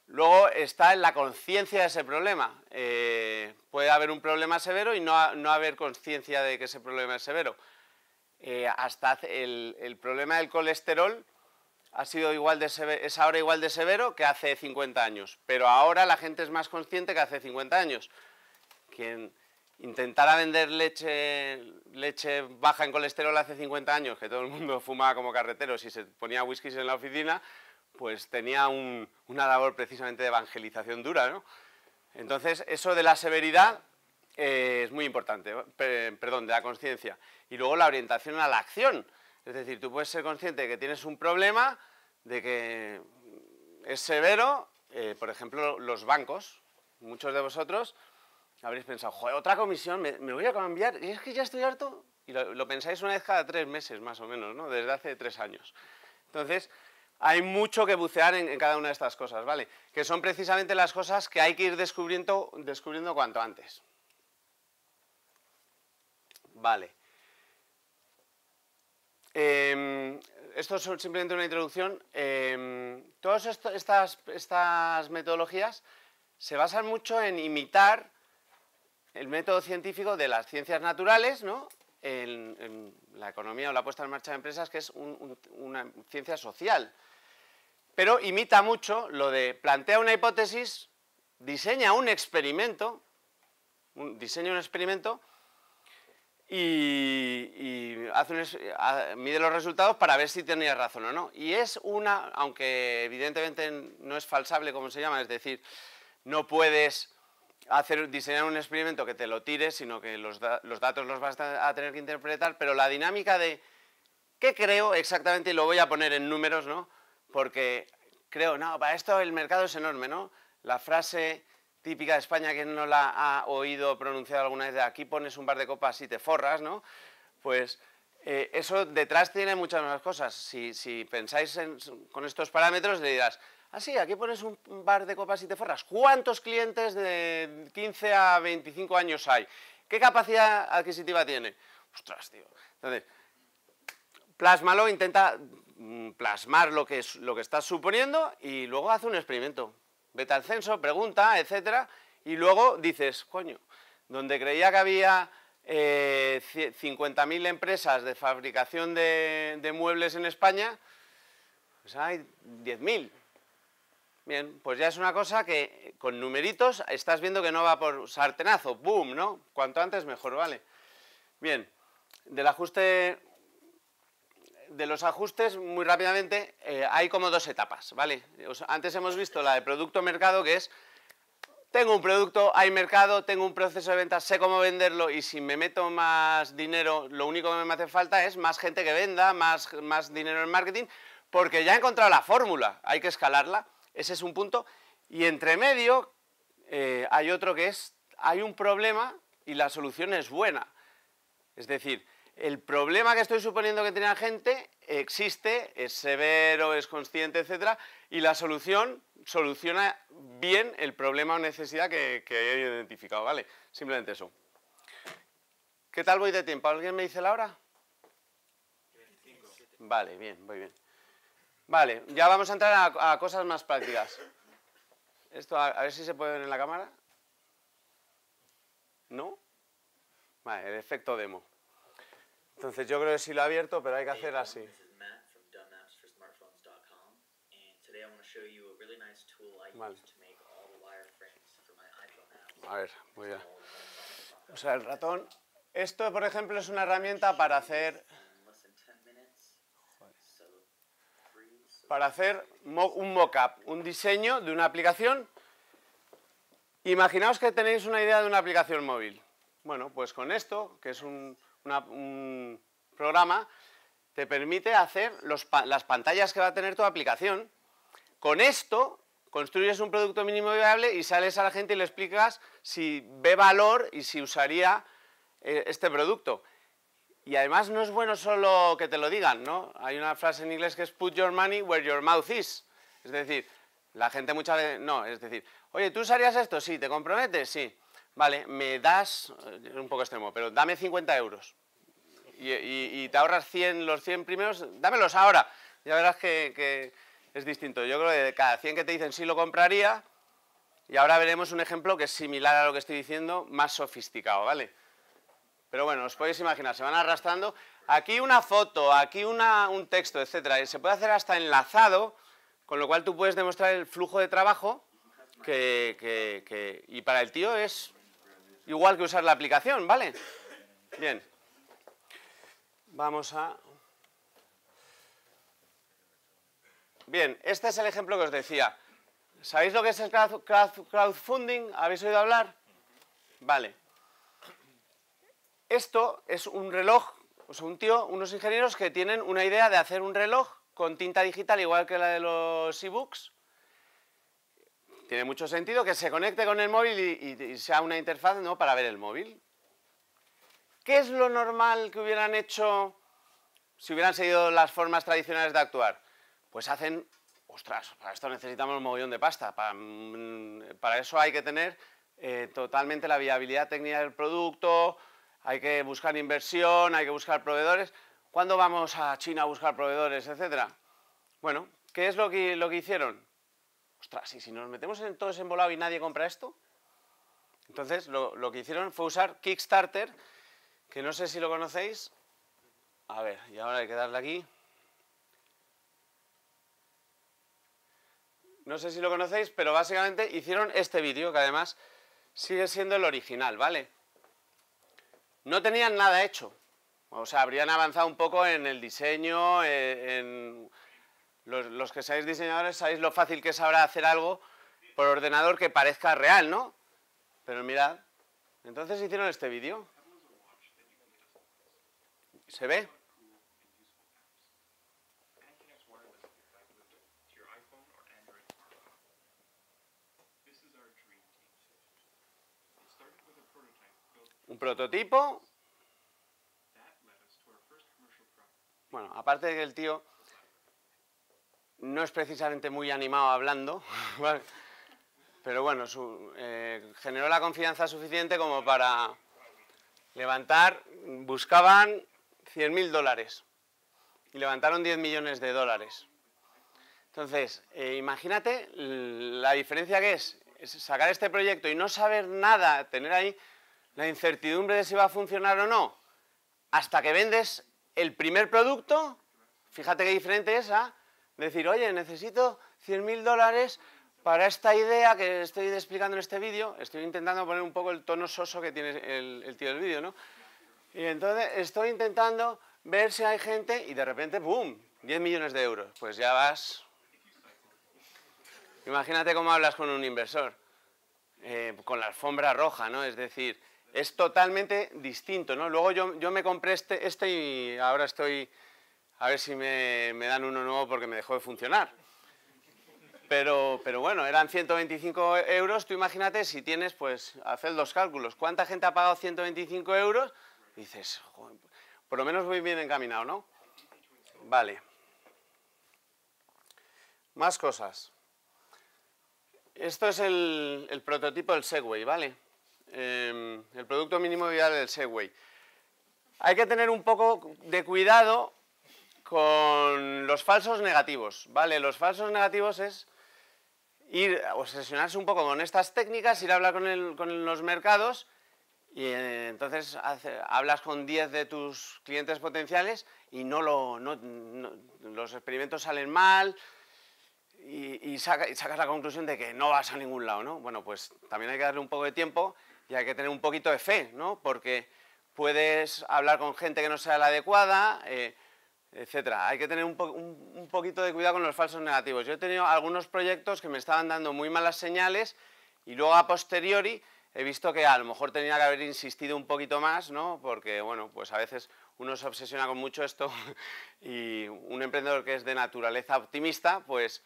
Luego está en la conciencia de ese problema. Eh, puede haber un problema severo y no, haber conciencia de que ese problema es severo. Eh, hasta el, problema del colesterol ha sido igual de es ahora igual de severo que hace 50 años, pero ahora la gente es más consciente que hace 50 años. Quien intentara vender leche, baja en colesterol hace 50 años, que todo el mundo fumaba como carreteros y se ponía whisky en la oficina, pues tenía una labor precisamente de evangelización dura. ¿no? Entonces, eso de la severidad eh, es muy importante, perdón, de la conciencia. Y luego la orientación a la acción. Es decir, tú puedes ser consciente de que tienes un problema, de que es severo, eh, por ejemplo, los bancos. Muchos de vosotros habréis pensado, joder, otra comisión, me, voy a cambiar, y es que ya estoy harto. Y lo, pensáis una vez cada tres meses, más o menos, ¿no? Desde hace tres años. Entonces, hay mucho que bucear en, cada una de estas cosas, ¿vale? Que son precisamente las cosas que hay que ir descubriendo, descubriendo cuanto antes. Vale. Em, esto es simplemente una introducción. Em, todas estas, metodologías se basan mucho en imitar el método científico de las ciencias naturales, ¿no? En, la economía o la puesta en marcha de empresas, que es una ciencia social pero imita mucho lo de plantea una hipótesis, diseña un experimento, diseña un experimento y, mide los resultados para ver si tenía razón o no. Y es una, aunque evidentemente no es falsable como se llama, es decir, no puedes hacer, diseñar un experimento que te lo tires, sino que los, los datos los vas a tener que interpretar, pero la dinámica de qué creo exactamente, y lo voy a poner en números, ¿no? porque creo, no, para esto el mercado es enorme, ¿no? La frase típica de España que no la ha oído pronunciar alguna vez de aquí pones un bar de copas y te forras, ¿no? Pues eh, eso detrás tiene muchas más cosas. Si, pensáis con estos parámetros, le dirás, ah, sí, aquí pones un bar de copas y te forras. ¿Cuántos clientes de 15 a 25 años hay? ¿Qué capacidad adquisitiva tiene? Ostras, tío. Entonces, plásmalo, intenta Mm, plasmar lo que, es, lo que estás suponiendo y luego haz un experimento. Vete al censo, pregunta, etcétera, y luego dices, coño, donde creía que había 50.000 eh, empresas de fabricación de, de, muebles en España, pues hay 10.000. Bien, pues ya es una cosa que con numeritos estás viendo que no va por sartenazo, boom, ¿no? Cuanto antes mejor, ¿vale? Bien, del ajuste de los ajustes, muy rápidamente, eh, hay como dos etapas, ¿vale? Antes hemos visto la de producto-mercado, que es, tengo un producto, hay mercado, tengo un proceso de venta, sé cómo venderlo y si me meto más dinero, lo único que me hace falta es más gente que venda, más, más dinero en marketing, porque ya he encontrado la fórmula, hay que escalarla, ese es un punto. Y entre medio eh, hay otro que es, hay un problema y la solución es buena. Es decir, el problema que estoy suponiendo que tiene la gente existe, es severo, es consciente, etc. Y la solución soluciona bien el problema o necesidad que, he identificado, ¿vale? Simplemente eso. ¿Qué tal voy de tiempo? ¿Alguien me dice la hora? Vale, bien, voy bien. Vale, ya vamos a entrar a, cosas más prácticas. Esto, a, a, ver si se puede ver en la cámara. ¿No? Vale, el efecto demo. Entonces yo creo que sí lo ha abierto, pero hay que hacer así. A ver, voy a... O sea, el ratón... Esto, por ejemplo, es una herramienta para hacer... Para hacer un mock-up, un diseño de una aplicación. Imaginaos que tenéis una idea de una aplicación móvil. Bueno, pues con esto, que es un un programa, te permite hacer las pantallas que va a tener tu aplicación. Con esto construyes un producto mínimo viable y sales a la gente y le explicas si ve valor y si usaría eh, este producto. Y además no es bueno solo que te lo digan, ¿no? Hay una frase en inglés que es put your money where your mouth is. Es decir, la gente muchas veces... No, es decir, oye, ¿tú usarías esto? Sí, ¿te comprometes? Sí vale, me das, es eh, un poco extremo, pero dame 50 euros y, te ahorras 100, los 100 primeros, dámelos ahora. Ya verás que, es distinto. Yo creo que cada 100 que te dicen sí lo compraría, y ahora veremos un ejemplo que es similar a lo que estoy diciendo, más sofisticado, ¿vale? Pero bueno, os podéis imaginar, se van arrastrando. Aquí una foto, aquí una, un texto, etc. Se puede hacer hasta enlazado, con lo cual tú puedes demostrar el flujo de trabajo que, y para el tío es igual que usar la aplicación, ¿vale? Bien. Vamos a... Bien, este es el ejemplo que os decía. ¿Sabéis lo que es el crowdfunding? ¿Habéis oído hablar? Vale. Esto es un reloj, o sea, un tío, unos ingenieros que tienen una idea de hacer un reloj con tinta digital igual que la de los e-books, tiene mucho sentido que se conecte con el móvil y, sea una interfaz ¿no? para ver el móvil. ¿Qué es lo normal que hubieran hecho si hubieran seguido las formas tradicionales de actuar? Pues hacen, ostras, para esto necesitamos un mogollón de pasta, mm, para, eso hay que tener eh, totalmente la viabilidad técnica del producto, hay que buscar inversión, hay que buscar proveedores. ¿Cuándo vamos a China a buscar proveedores, etcétera? Bueno, ¿qué es lo lo que hicieron? ostras, y si nos metemos en todo ese embolado y nadie compra esto. Entonces, lo, que hicieron fue usar Kickstarter, que no sé si lo conocéis. A ver, y ahora hay que darle aquí. No sé si lo conocéis, pero básicamente hicieron este vídeo, que además sigue siendo el original, ¿vale? No tenían nada hecho. O sea, habrían avanzado un poco en el diseño, eh, en los, que seáis diseñadores sabéis lo fácil que es ahora hacer algo por ordenador que parezca real, ¿no? Pero mirad, entonces hicieron este vídeo. ¿Se ve? Un prototipo. Bueno, aparte del tío no es precisamente muy animado hablando, pero bueno, eh, generó la confianza suficiente como para levantar, buscaban 100.000 dólares y levantaron 10 millones de dólares. Entonces, eh, imagínate la diferencia que es, sacar este proyecto y no saber nada, tener ahí la incertidumbre de si va a funcionar o no, hasta que vendes el primer producto, fíjate qué diferente es ah decir, oye, necesito 100.000 dólares para esta idea que estoy explicando en este vídeo. Estoy intentando poner un poco el tono soso que tiene el, tío del vídeo, ¿no? Y entonces estoy intentando ver si hay gente y de repente, ¡boom!, 10 millones de euros. Pues ya vas... Imagínate cómo hablas con un inversor, eh, con la alfombra roja, ¿no? Es decir, es totalmente distinto, ¿no? Luego yo, yo me compré este, este y ahora estoy a ver si me, dan uno nuevo porque me dejó de funcionar. Pero, pero bueno, eran 125 euros, tú imagínate si tienes, pues, haced los cálculos. ¿Cuánta gente ha pagado 125 euros? dices, por lo menos voy bien encaminado, ¿no? Vale. Más cosas. Esto es el, prototipo del Segway, ¿vale? Em, el producto mínimo viable del Segway. Hay que tener un poco de cuidado con los falsos negativos, ¿vale? Los falsos negativos es ir obsesionarse un poco con estas técnicas, ir a hablar con, los mercados y eh, entonces hablas con 10 de tus clientes potenciales y no, lo, los experimentos salen mal y, sacas la conclusión de que no vas a ningún lado, ¿no? Bueno, pues también hay que darle un poco de tiempo y hay que tener un poquito de fe, ¿no? Porque puedes hablar con gente que no sea la adecuada, eh, etcétera. Hay que tener un, poquito de cuidado con los falsos negativos. Yo he tenido algunos proyectos que me estaban dando muy malas señales y luego a posteriori he visto que a lo mejor tenía que haber insistido un poquito más, ¿no? Porque, bueno, pues a veces uno se obsesiona con mucho esto y un emprendedor que es de naturaleza optimista, pues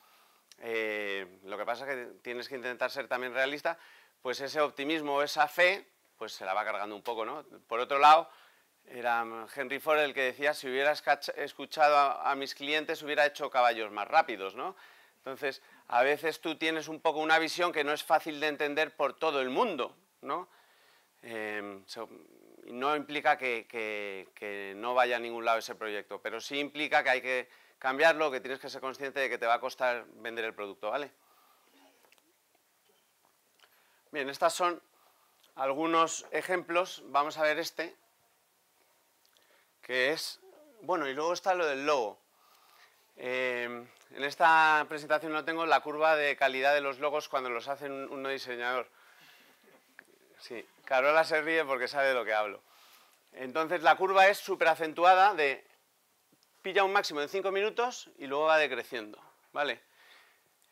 eh, lo que pasa es que tienes que intentar ser también realista, pues ese optimismo, esa fe, pues se la va cargando un poco, ¿no? Por otro lado, era um, Henry Ford el que decía, si hubiera escuchado a, mis clientes hubiera hecho caballos más rápidos, ¿no? Entonces, a veces tú tienes un poco una visión que no es fácil de entender por todo el mundo, ¿no? Em, no implica que, no vaya a ningún lado ese proyecto, pero sí implica que hay que cambiarlo, que tienes que ser consciente de que te va a costar vender el producto, ¿vale? Bien, estas son algunos ejemplos. Vamos a ver este que es, bueno, y luego está lo del logo. Em, en esta presentación no tengo la curva de calidad de los logos cuando los hace un, no diseñador. Sí, Carola se ríe porque sabe de lo que hablo. Entonces la curva es súper acentuada de pilla un máximo de cinco minutos y luego va decreciendo, ¿vale?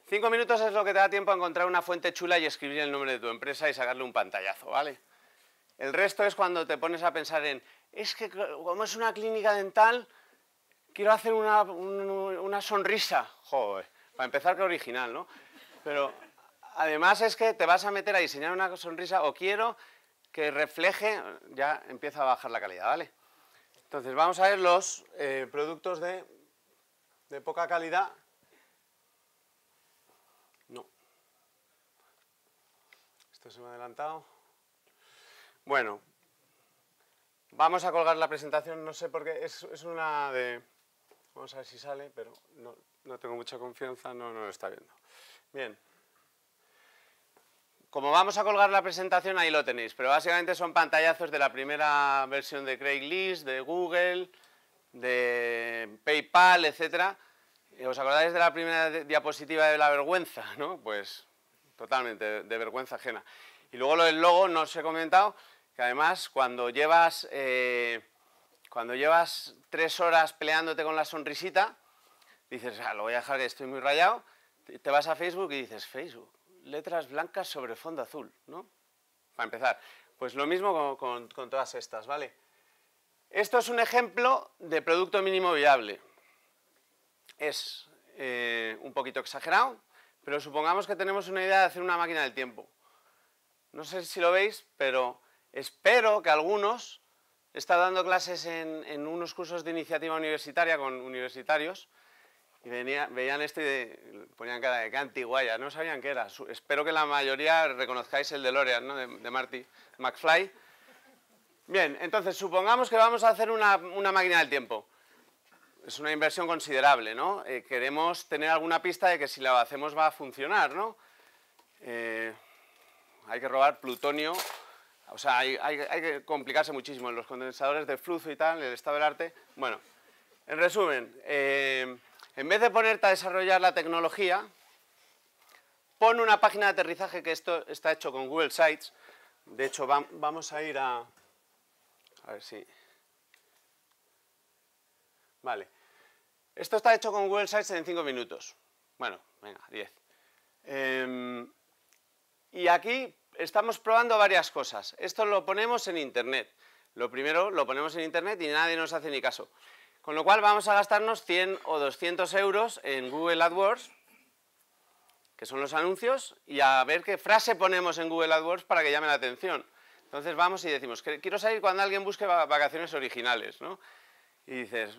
cinco minutos es lo que te da tiempo a encontrar una fuente chula y escribir el nombre de tu empresa y sacarle un pantallazo, ¿vale? El resto es cuando te pones a pensar en es que como es una clínica dental, quiero hacer una, sonrisa. Joder, para empezar que original, ¿no? Pero además es que te vas a meter a diseñar una sonrisa o quiero que refleje, ya empieza a bajar la calidad, ¿vale? Entonces vamos a ver los eh, productos de, de poca calidad. No. Esto se me ha adelantado. Bueno, Vamos a colgar la presentación, no sé por qué, es, una de... Vamos a ver si sale, pero no, tengo mucha confianza, no, no lo está viendo. Bien. Como vamos a colgar la presentación, ahí lo tenéis, pero básicamente son pantallazos de la primera versión de Craigslist, de Google, de PayPal, etc. Eh, ¿Os acordáis de la primera diapositiva de la vergüenza? ¿no? Pues totalmente, de vergüenza ajena. Y luego lo del logo, no os he comentado, que además cuando llevas, eh, cuando llevas tres horas peleándote con la sonrisita, dices, ah, lo voy a dejar que estoy muy rayado, te vas a Facebook y dices, Facebook, letras blancas sobre fondo azul, ¿no? Para empezar. Pues lo mismo con, todas estas, ¿vale? Esto es un ejemplo de producto mínimo viable. Es eh, un poquito exagerado, pero supongamos que tenemos una idea de hacer una máquina del tiempo. No sé si lo veis, pero Espero que algunos, he estado dando clases en, unos cursos de iniciativa universitaria con universitarios y veían esto y ponían cara de qué antiguaya, no sabían qué era. espero que la mayoría reconozcáis el de ¿no? de, Marty McFly. Bien, entonces supongamos que vamos a hacer una, máquina del tiempo. Es una inversión considerable, ¿no? Eh, queremos tener alguna pista de que si la hacemos va a funcionar, ¿no? Eh, hay que robar plutonio o sea, hay, que complicarse muchísimo en los condensadores de flujo y tal, el estado del arte. Bueno, en resumen, eh, en vez de ponerte a desarrollar la tecnología, pon una página de aterrizaje que esto está hecho con Google Sites. De hecho, vamos a ir a... A ver si... Vale. Esto está hecho con Google Sites en 5 minutos. Bueno, venga, 10. Em, y aquí estamos probando varias cosas. Esto lo ponemos en Internet. Lo primero lo ponemos en Internet y nadie nos hace ni caso. Con lo cual vamos a gastarnos 100 o 200 euros en Google AdWords, que son los anuncios, y a ver qué frase ponemos en Google AdWords para que llame la atención. Entonces vamos y decimos, quiero salir cuando alguien busque vacaciones originales, ¿no? Y dices,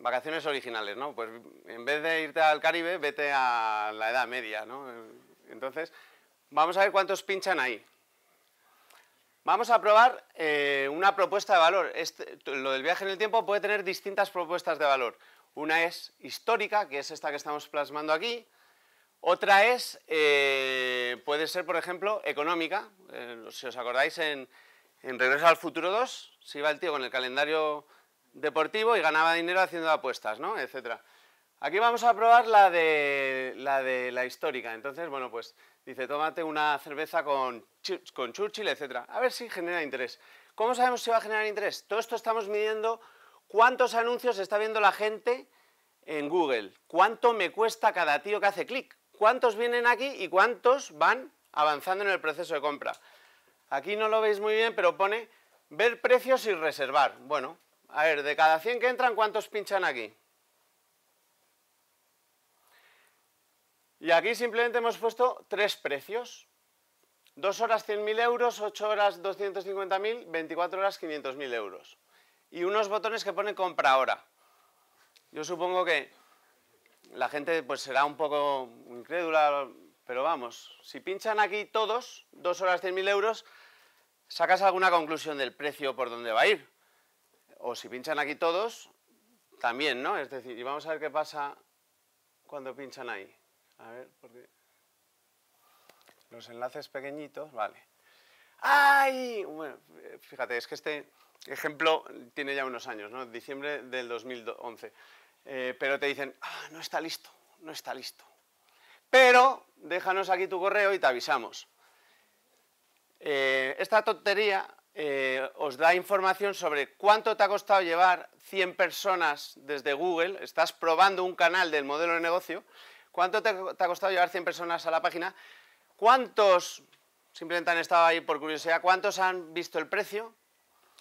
vacaciones originales, ¿no? Pues en vez de irte al Caribe, vete a la Edad Media, ¿no? Entonces, Vamos a ver cuántos pinchan ahí. Vamos a probar eh, una propuesta de valor. Este, lo del viaje en el tiempo puede tener distintas propuestas de valor. Una es histórica, que es esta que estamos plasmando aquí. Otra es, eh, puede ser, por ejemplo, económica. Eh, si os acordáis, en, Regreso al Futuro 2, se iba el tío con el calendario deportivo y ganaba dinero haciendo apuestas, ¿no? etcétera. Aquí vamos a probar la de, la de la histórica. Entonces, bueno, pues Dice, tómate una cerveza con, con Churchill, etc. A ver si genera interés. ¿Cómo sabemos si va a generar interés? Todo esto estamos midiendo cuántos anuncios está viendo la gente en Google, cuánto me cuesta cada tío que hace clic, cuántos vienen aquí y cuántos van avanzando en el proceso de compra. Aquí no lo veis muy bien, pero pone ver precios y reservar. Bueno, a ver, de cada 100 que entran, ¿cuántos pinchan aquí? Y aquí simplemente hemos puesto tres precios. Dos horas 100.000 euros, ocho horas 250.000, 24 horas 500.000 euros. Y unos botones que pone compra ahora. Yo supongo que la gente pues será un poco incrédula, pero vamos, si pinchan aquí todos, dos horas 100.000 euros, sacas alguna conclusión del precio por dónde va a ir. O si pinchan aquí todos, también, ¿no? Es decir, y vamos a ver qué pasa cuando pinchan ahí. A ver, porque... Los enlaces pequeñitos, vale. ¡Ay! Bueno, fíjate, es que este ejemplo tiene ya unos años, ¿no? Diciembre del 2011. Eh, pero te dicen, ah, no está listo, no está listo. Pero déjanos aquí tu correo y te avisamos. Eh, esta tontería eh, os da información sobre cuánto te ha costado llevar 100 personas desde Google, estás probando un canal del modelo de negocio ¿Cuánto te, ha costado llevar 100 personas a la página? ¿Cuántos simplemente han estado ahí por curiosidad? ¿Cuántos han visto el precio?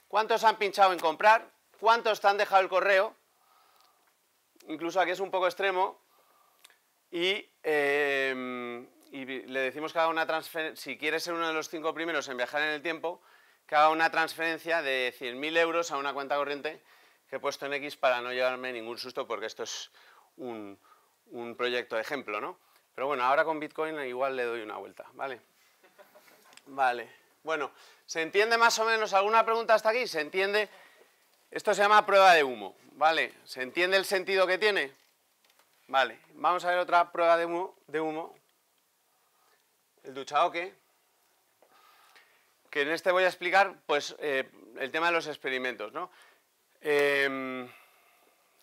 ¿Cuántos han pinchado en comprar? ¿Cuántos te han dejado el correo? Incluso aquí es un poco extremo. Y, eh, y le decimos que haga una transferencia, si quieres ser uno de los cinco primeros en viajar en el tiempo, que haga una transferencia de 100.000 euros a una cuenta corriente que he puesto en X para no llevarme ningún susto porque esto es un, un proyecto de ejemplo, ¿no? Pero bueno, ahora con Bitcoin igual le doy una vuelta, ¿vale? Vale. Bueno, ¿se entiende más o menos? ¿Alguna pregunta hasta aquí? ¿Se entiende? Esto se llama prueba de humo, ¿vale? ¿Se entiende el sentido que tiene? Vale, vamos a ver otra prueba de humo. De humo. El duchaoque Que en este voy a explicar, pues, eh, el tema de los experimentos, ¿no? Em,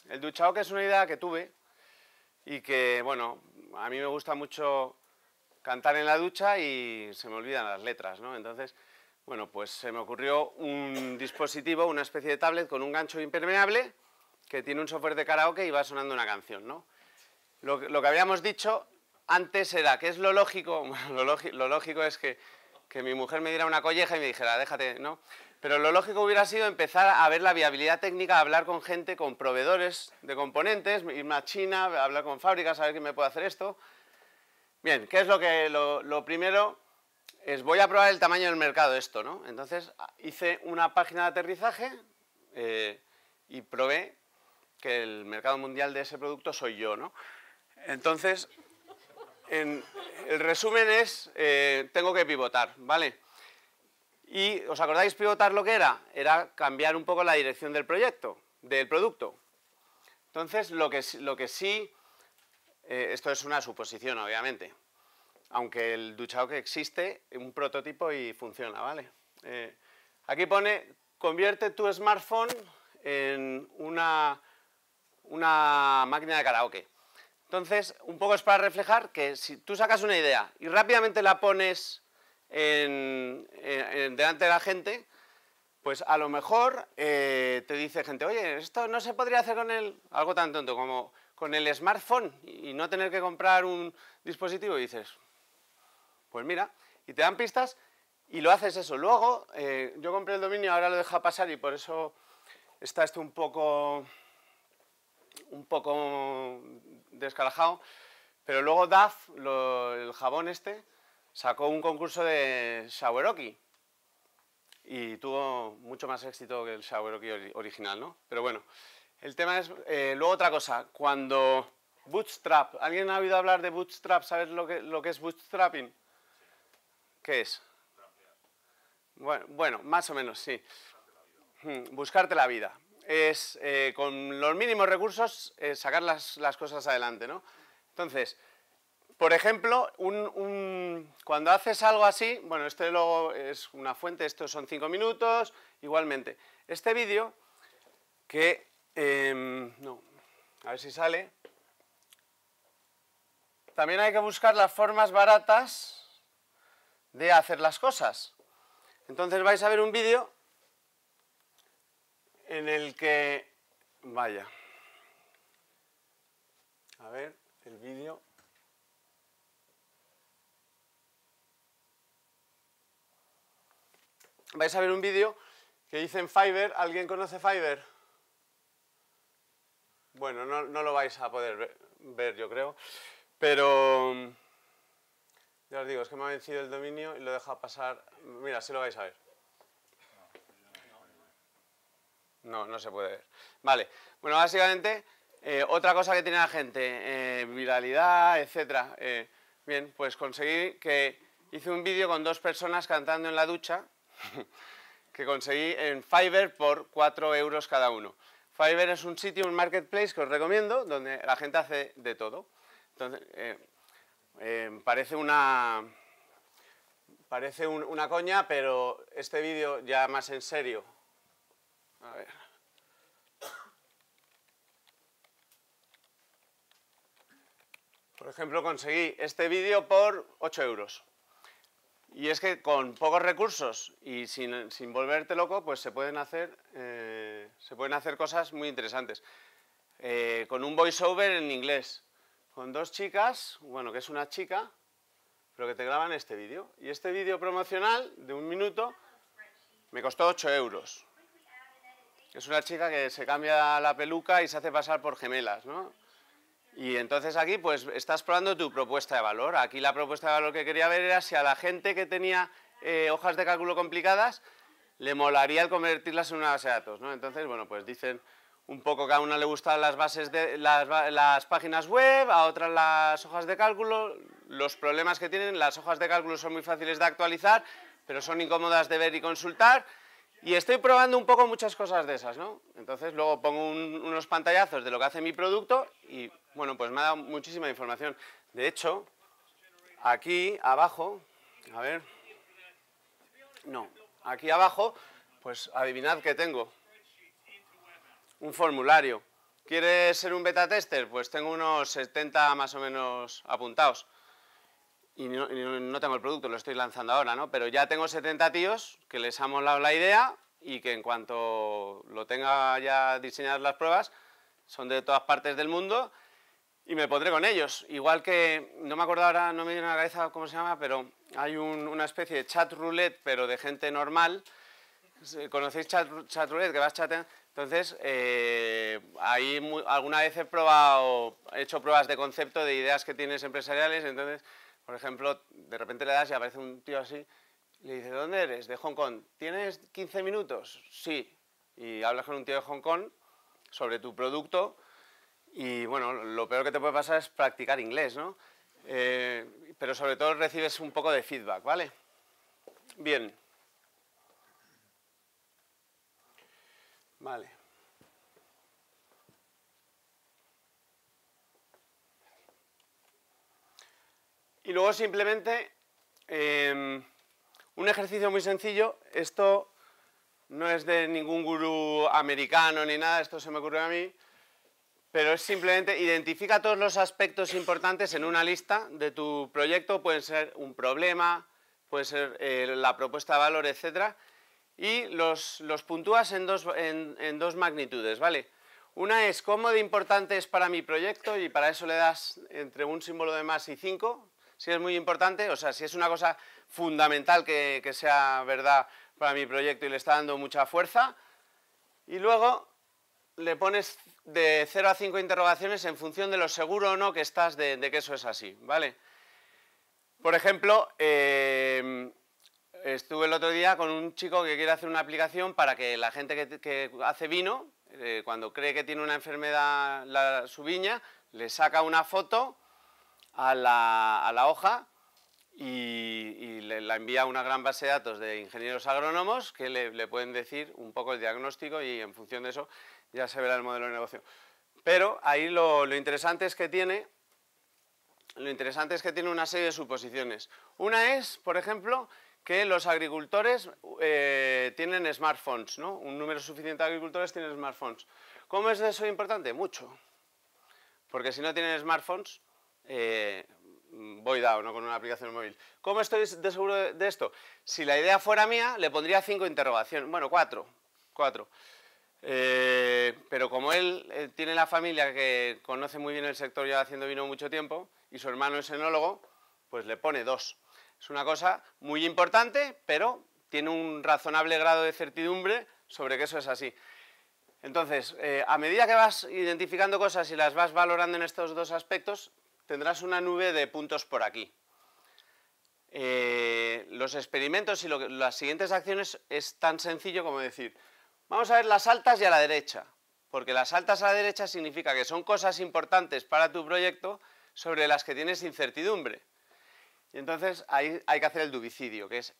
el duchaoke es una idea que tuve, y que, bueno, a mí me gusta mucho cantar en la ducha y se me olvidan las letras, ¿no? Entonces, bueno, pues se me ocurrió un dispositivo, una especie de tablet con un gancho impermeable que tiene un software de karaoke y va sonando una canción, ¿no? Lo, que habíamos dicho antes era, que es lo lógico? lo, lógico es que, que mi mujer me diera una colleja y me dijera, déjate, ¿no? Pero lo lógico hubiera sido empezar a ver la viabilidad técnica, hablar con gente, con proveedores de componentes, irme a China, hablar con fábricas, a ver quién me puede hacer esto. Bien, ¿qué es lo que lo, primero? Es voy a probar el tamaño del mercado esto, ¿no? Entonces hice una página de aterrizaje eh, y probé que el mercado mundial de ese producto soy yo, ¿no? Entonces, el resumen es, eh, tengo que pivotar, ¿vale? Y ¿os acordáis pivotar lo que era? Era cambiar un poco la dirección del proyecto, del producto. Entonces, lo que, lo que sí, eh, esto es una suposición, obviamente, aunque el duchado que existe, un prototipo y funciona, ¿vale? Eh, aquí pone, convierte tu smartphone en una, una máquina de karaoke. Entonces, un poco es para reflejar que si tú sacas una idea y rápidamente la pones eh, en, delante de la gente, pues a lo mejor eh, te dice gente, oye, esto no se podría hacer con el, algo tan tonto como con el smartphone y no tener que comprar un dispositivo. Y dices, pues mira, y te dan pistas y lo haces eso. Luego, eh, yo compré el dominio, ahora lo deja pasar y por eso está esto un poco, un poco descalajado Pero luego DAF, el jabón este, sacó un concurso de Saweroki y tuvo mucho más éxito que el Saweroki original, ¿no? Pero bueno, el tema es, eh, luego otra cosa, cuando Bootstrap, ¿alguien ha oído hablar de Bootstrap? ¿Sabes lo que, es Bootstrapping? ¿Qué es? Bueno, más o menos, sí. Hmm, buscarte la vida. Es eh, con los mínimos recursos eh, sacar las, las cosas adelante, ¿no? Entonces, por ejemplo, cuando haces algo así, bueno, este luego es una fuente, estos son cinco minutos, igualmente. Este vídeo, que, em, no, a ver si sale, también hay que buscar las formas baratas de hacer las cosas. Entonces vais a ver un vídeo en el que, vaya, a ver, el vídeo... vais a ver un vídeo que en Fiverr. ¿Alguien conoce Fiverr? Bueno, no, lo vais a poder ver, yo creo. Pero ya os digo, es que me ha vencido el dominio y lo deja pasar. Mira, si lo vais a ver. No, no se puede ver. Vale, bueno, básicamente, eh, otra cosa que tiene la gente, eh, viralidad, etcétera, eh, bien, pues conseguí que hice un vídeo con dos personas cantando en la ducha que conseguí en Fiverr por 4 euros cada uno. Fiverr es un sitio, un marketplace que os recomiendo, donde la gente hace de todo. Entonces, eh, eh, parece una, parece una coña, pero este vídeo ya más en serio. A ver. Por ejemplo, conseguí este vídeo por 8 euros. Y es que con pocos recursos y sin, sin volverte loco, pues se pueden hacer, eh, se pueden hacer cosas muy interesantes. Eh, con un voiceover en inglés, con dos chicas, bueno, que es una chica, pero que te graban este vídeo. Y este vídeo promocional de un minuto me costó 8 euros. Es una chica que se cambia la peluca y se hace pasar por gemelas, ¿no? Y entonces aquí pues estás probando tu propuesta de valor. Aquí la propuesta de valor que quería ver era si a la gente que tenía eh, hojas de cálculo complicadas le molaría convertirlas en una base de datos. ¿no? Entonces, bueno, pues dicen un poco que a una le gustan las, bases de, las, páginas web, a otras las hojas de cálculo, los problemas que tienen, las hojas de cálculo son muy fáciles de actualizar, pero son incómodas de ver y consultar, y estoy probando un poco muchas cosas de esas, ¿no? Entonces luego pongo unos pantallazos de lo que hace mi producto y bueno, pues me ha dado muchísima información. De hecho, aquí abajo, a ver, no, aquí abajo, pues adivinad que tengo. Un formulario. ¿Quieres ser un beta tester? Pues tengo unos 70 más o menos apuntados. Y no, no, tengo el producto, lo estoy lanzando ahora, ¿no? Pero ya tengo 70 tíos que les ha molado la idea y que en cuanto lo tenga ya diseñadas las pruebas, son de todas partes del mundo y me pondré con ellos. Igual que, no me acuerdo ahora, no me viene a la cabeza cómo se llama, pero hay una especie de chat roulette, pero de gente normal. ¿Conocéis chat, chat roulette? Que vas chateando. Entonces, eh, ahí alguna vez he probado, he hecho pruebas de concepto de ideas que tienes empresariales. Entonces, por ejemplo, de repente le das y aparece un tío así, le dice, ¿dónde eres? De Hong Kong. ¿Tienes 15 minutos? Sí. Y hablas con un tío de Hong Kong sobre tu producto y bueno, lo peor que te puede pasar es practicar inglés, ¿no? Eh, pero sobre todo recibes un poco de feedback, ¿vale? Bien. Vale. Y luego simplemente em, un ejercicio muy sencillo. Esto no es de ningún gurú americano ni nada, esto se me ocurrió a mí. Pero es simplemente identifica todos los aspectos importantes en una lista de tu proyecto, pueden ser un problema, puede ser eh, la propuesta de valor, etc. Y los, los puntúas en dos, dos magnitudes, ¿vale? Una es cómo de importante es para mi proyecto y para eso le das entre un símbolo de más y cinco, si es muy importante, o sea, si es una cosa fundamental que, que sea verdad para mi proyecto y le está dando mucha fuerza. Y luego le pones de 0 a 5 interrogaciones en función de lo seguro o no que estás de, que eso es así, ¿vale? Por ejemplo, eh, estuve el otro día con un chico que quiere hacer una aplicación para que la gente que, hace vino, eh, cuando cree que tiene una enfermedad su viña, le saca una foto a la, hoja y, le, la envía a una gran base de datos de ingenieros agrónomos que le pueden decir un poco el diagnóstico y en función de eso ya se verá el modelo de negocio. Pero ahí lo, interesante es que tiene lo interesante es que tiene una serie de suposiciones. Una es, por ejemplo, que los agricultores eh, tienen smartphones, ¿no? Un número suficiente de agricultores tienen smartphones. ¿Cómo es eso importante? Mucho. Porque si no tienen smartphones, eh, voy dado, ¿no? Con una aplicación móvil. ¿Cómo estoy de seguro de, de esto? Si la idea fuera mía, le pondría cinco interrogaciones. Bueno, cuatro. Cuatro. Eh, pero como él eh, tiene la familia que conoce muy bien el sector, ya haciendo vino mucho tiempo, y su hermano es enólogo, pues le pone dos. Es una cosa muy importante, pero tiene un razonable grado de certidumbre sobre que eso es así. Entonces, eh, a medida que vas identificando cosas y las vas valorando en estos dos aspectos, tendrás una nube de puntos por aquí. los experimentos y las siguientes acciones es tan sencillo como decir, Vamos a ver las altas y a la derecha, porque las altas a la derecha significa que son cosas importantes para tu proyecto sobre las que tienes incertidumbre. Y entonces ahí hay que hacer el dubicidio, que es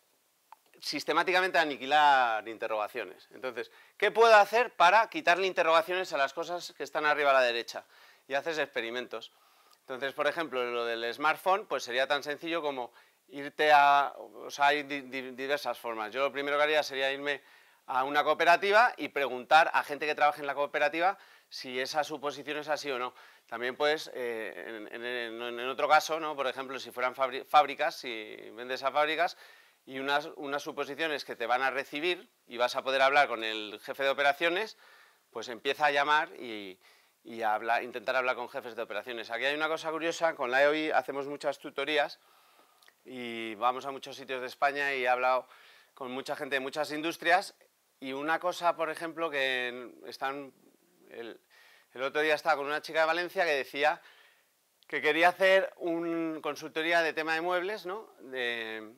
sistemáticamente aniquilar interrogaciones. Entonces, ¿qué puedo hacer para quitarle interrogaciones a las cosas que están arriba a la derecha? Y haces experimentos. Entonces, por ejemplo, lo del smartphone, pues sería tan sencillo como irte a... O sea, hay diversas formas. Yo lo primero que haría sería irme a una cooperativa y preguntar a gente que trabaja en la cooperativa si esa suposición es así o no. También, pues, eh, en, otro caso, ¿no? por ejemplo, si fueran fábricas, si vendes a fábricas, y unas, unas suposiciones que te van a recibir y vas a poder hablar con el jefe de operaciones, pues empieza a llamar y, y intentar hablar con jefes de operaciones. Aquí hay una cosa curiosa, con la EOI hacemos muchas tutorías y vamos a muchos sitios de España y he hablado con mucha gente de muchas industrias y una cosa, por ejemplo, que están. El, otro día estaba con una chica de Valencia que decía que quería hacer una consultoría de tema de muebles, ¿no? De,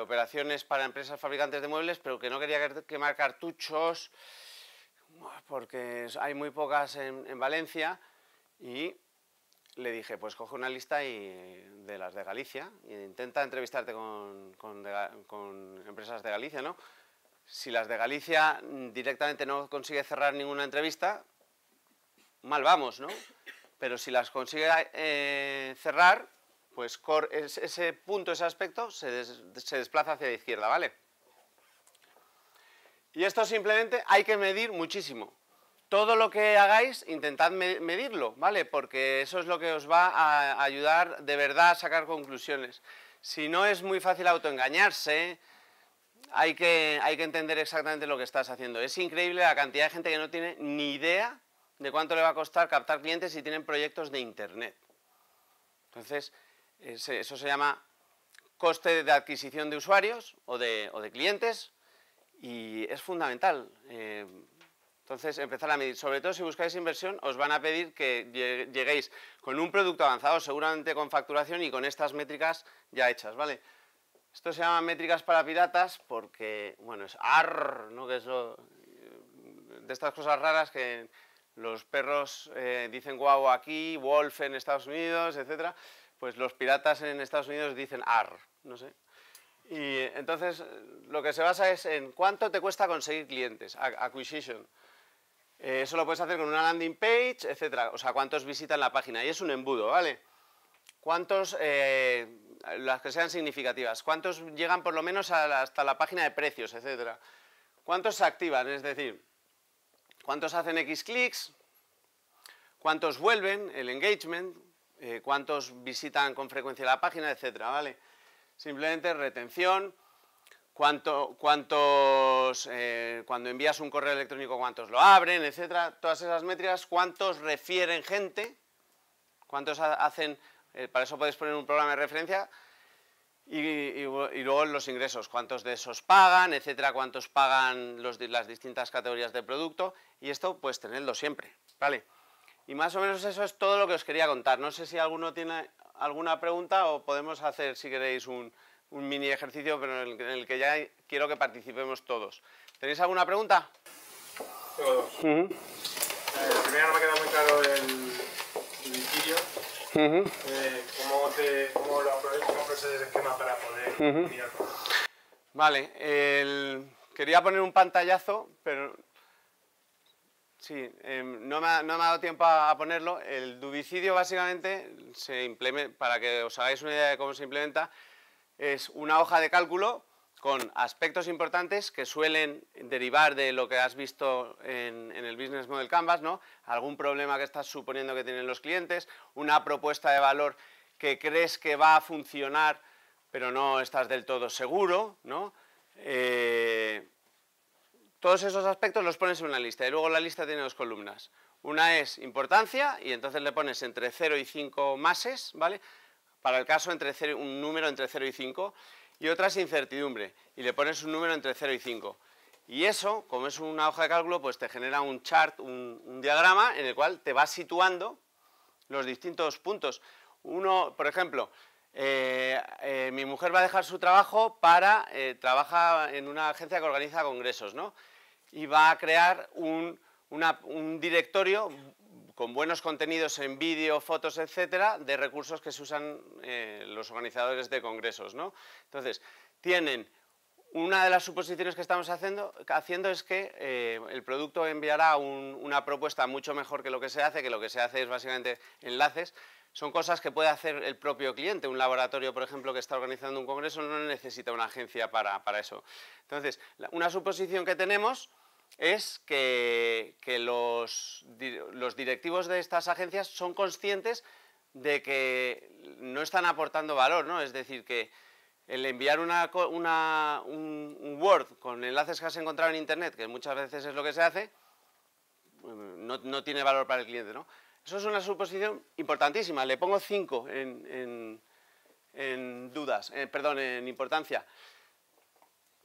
operaciones para empresas fabricantes de muebles, pero que no quería quemar cartuchos porque hay muy pocas en, Valencia y le dije, pues coge una lista de las de Galicia e intenta entrevistarte con, con empresas de Galicia, ¿no? Si las de Galicia mm, directamente no consigue cerrar ninguna entrevista, mal vamos, ¿no? Pero si las consigue eh, cerrar, pues ese punto, ese aspecto, se, desplaza hacia la izquierda, ¿vale? Y esto simplemente hay que medir muchísimo. Todo lo que hagáis, intentad medirlo, ¿vale? Porque eso es lo que os va a ayudar de verdad a sacar conclusiones. Si no es muy fácil autoengañarse, hay que, entender exactamente lo que estás haciendo. Es increíble la cantidad de gente que no tiene ni idea de cuánto le va a costar captar clientes si tienen proyectos de Internet. Entonces, eso se llama coste de adquisición de usuarios o de, clientes y es fundamental. Eh, entonces, empezar a medir. Sobre todo si buscáis inversión, os van a pedir que lleguéis con un producto avanzado, seguramente con facturación y con estas métricas ya hechas, ¿vale? Esto se llama métricas para piratas porque, bueno, es ARR, ¿no? Que es de estas cosas raras que los perros eh, dicen guau aquí, wolf en Estados Unidos, etcétera. Pues los piratas en Estados Unidos dicen AR, no sé. Y entonces lo que se basa es en cuánto te cuesta conseguir clientes, acquisition. Eh, eso lo puedes hacer con una landing page, etcétera. O sea, cuántos visitan la página. Y es un embudo, ¿vale? ¿Cuántos... Eh, las que sean significativas. ¿Cuántos llegan por lo menos hasta la página de precios, etcétera? ¿Cuántos se activan? Es decir, ¿cuántos hacen X clics? ¿Cuántos vuelven? El engagement. Eh, ¿Cuántos visitan con frecuencia la página, etcétera? ¿Vale? Simplemente retención. ¿Cuánto, ¿Cuántos, eh, cuando envías un correo electrónico, cuántos lo abren, etcétera? Todas esas métricas, ¿cuántos refieren gente? ¿Cuántos hacen eh, para eso podéis poner un programa de referencia y, luego los ingresos, cuántos de esos pagan, etcétera, cuántos pagan los, las distintas categorías de producto y esto pues tenerlo siempre, ¿vale? Y más o menos eso es todo lo que os quería contar. No sé si alguno tiene alguna pregunta o podemos hacer, si queréis, un, mini ejercicio pero en el, que ya quiero que participemos todos. ¿Tenéis alguna pregunta? ¿todos? Eh, primero no me ha quedado muy claro el eh, ¿cómo, lo esquema para poder Vale, quería poner un pantallazo, pero sí, em, no, me ha, dado tiempo a, ponerlo. El dubicidio básicamente, se implementa, para que os hagáis una idea de cómo se implementa, es una hoja de cálculo con aspectos importantes que suelen derivar de lo que has visto en, el Business Model Canvas, algún problema que estás suponiendo que tienen los clientes, una propuesta de valor que crees que va a funcionar pero no estás del todo seguro, eh, todos esos aspectos los pones en una lista y luego la lista tiene dos columnas. Una es importancia y entonces le pones entre 0 y 5 mases, ¿vale? Para el caso, un número entre 0 y 5 y otra es incertidumbre, y le pones un número entre 0 y 5. Y eso, como es una hoja de cálculo, pues te genera un chart, un, diagrama en el cual te vas situando los distintos puntos. Uno, por ejemplo, eh, eh, mi mujer va a dejar su trabajo para, eh, trabaja en una agencia que organiza congresos, ¿no? Y va a crear un, un directorio con buenos contenidos en vídeo, fotos, etcétera, de recursos que se usan eh, los organizadores de congresos. ¿no? Entonces, tienen una de las suposiciones que estamos haciendo, es que eh, el producto enviará una propuesta mucho mejor que lo que se hace, que lo que se hace es básicamente enlaces. Son cosas que puede hacer el propio cliente. Un laboratorio, por ejemplo, que está organizando un congreso no necesita una agencia para, eso. Entonces, una suposición que tenemos es que, los, directivos de estas agencias son conscientes de que no están aportando valor, ¿no? Es decir, que el enviar un, Word con enlaces que has encontrado en Internet, que muchas veces es lo que se hace, mm, no, tiene valor para el cliente, ¿no? Eso es una suposición importantísima. Le pongo cinco en, dudas, eh, perdón, en importancia.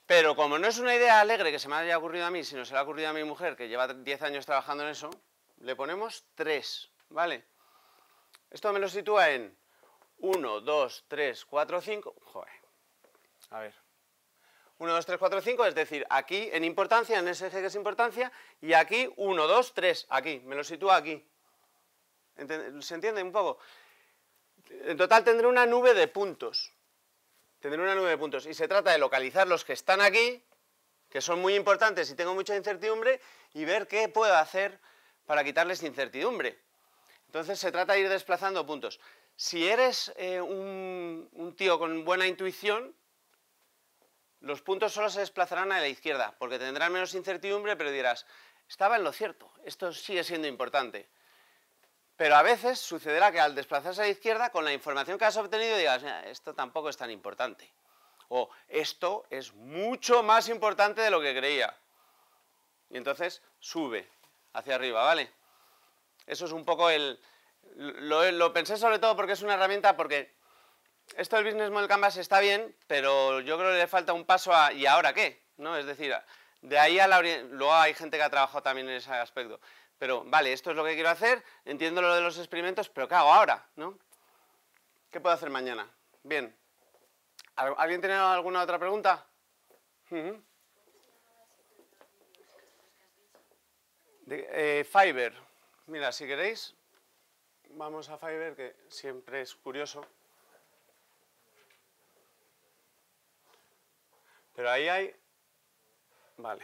Pero como no es una idea alegre que se me haya ocurrido a mí, sino se le ha ocurrido a mi mujer, que lleva 10 años trabajando en eso, le ponemos 3, ¿vale? Esto me lo sitúa en 1, 2, 3, 4, 5... Joder, a ver... 1, 2, 3, 4, 5, es decir, aquí en importancia, en ese eje que es importancia, y aquí 1, 2, 3, aquí, me lo sitúa aquí. ¿Se entiende un poco? En total tendré una nube de puntos, tendré una nube de puntos. Y se trata de localizar los que están aquí, que son muy importantes y tengo mucha incertidumbre, y ver qué puedo hacer para quitarles incertidumbre. Entonces se trata de ir desplazando puntos. Si eres eh, un, un tío con buena intuición, los puntos solo se desplazarán a la izquierda, porque tendrán menos incertidumbre, pero dirás, estaba en lo cierto, esto sigue siendo importante. Pero a veces sucederá que al desplazarse a la izquierda, con la información que has obtenido, digas, esto tampoco es tan importante. O esto es mucho más importante de lo que creía. Y entonces sube hacia arriba, ¿vale? Eso es un poco el... Lo, pensé sobre todo porque es una herramienta, porque esto del Business Model Canvas está bien, pero yo creo que le falta un paso a ¿y ahora qué? ¿No? Es decir, de ahí a la... Luego hay gente que ha trabajado también en ese aspecto. Pero, vale, esto es lo que quiero hacer, entiendo lo de los experimentos, pero ¿qué hago ahora? ¿no? ¿Qué puedo hacer mañana? Bien. ¿Alguien tiene alguna otra pregunta? de, eh, Mira, si queréis, vamos a Fiverr, que siempre es curioso. Pero ahí hay... Vale.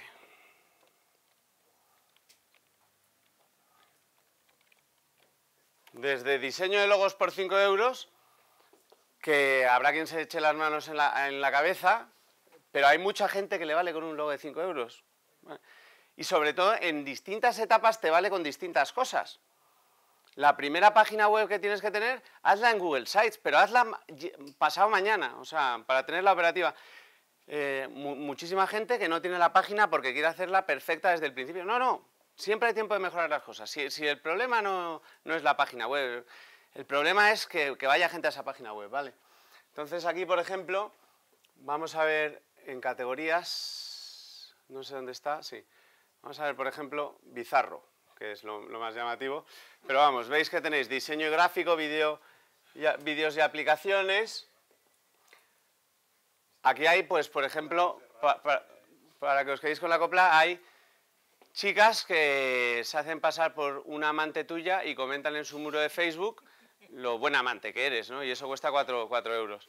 Desde diseño de logos por 5 euros, que habrá quien se eche las manos en la, en la cabeza, pero hay mucha gente que le vale con un logo de 5 euros. Y sobre todo, en distintas etapas te vale con distintas cosas. La primera página web que tienes que tener, hazla en Google Sites, pero hazla pasado mañana, o sea, para tener la operativa. Eh, muchísima gente que no tiene la página porque quiere hacerla perfecta desde el principio. No, no, siempre hay tiempo de mejorar las cosas. Si, el problema no, es la página web, el problema es que, vaya gente a esa página web, ¿vale? Entonces aquí, por ejemplo, vamos a ver en categorías, no sé dónde está, sí. Vamos a ver, por ejemplo, bizarro, que es lo, más llamativo. Pero vamos, veis que tenéis diseño y gráfico, vídeos y aplicaciones. Aquí hay, pues, por ejemplo, para que os quedéis con la copla, hay chicas que se hacen pasar por una amante tuya y comentan en su muro de Facebook lo buen amante que eres, ¿no? Y eso cuesta 4 euros.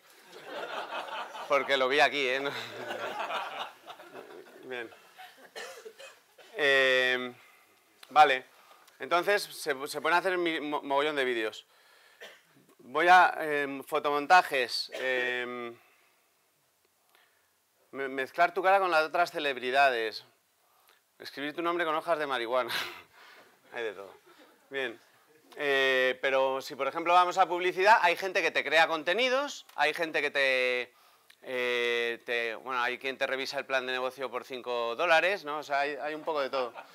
Porque lo vi aquí, ¿eh? Bien. Em, vale. Entonces se, pueden hacer mi mogollón de vídeos. Voy a em, fotomontajes. Em, mezclar tu cara con las otras celebridades. Escribir tu nombre con hojas de marihuana. hay de todo. Bien. Eh, pero si, por ejemplo, vamos a publicidad, hay gente que te crea contenidos, hay gente que te... Eh, bueno, hay quien te revisa el plan de negocio por 5 dólares, ¿no? O sea, hay, un poco de todo.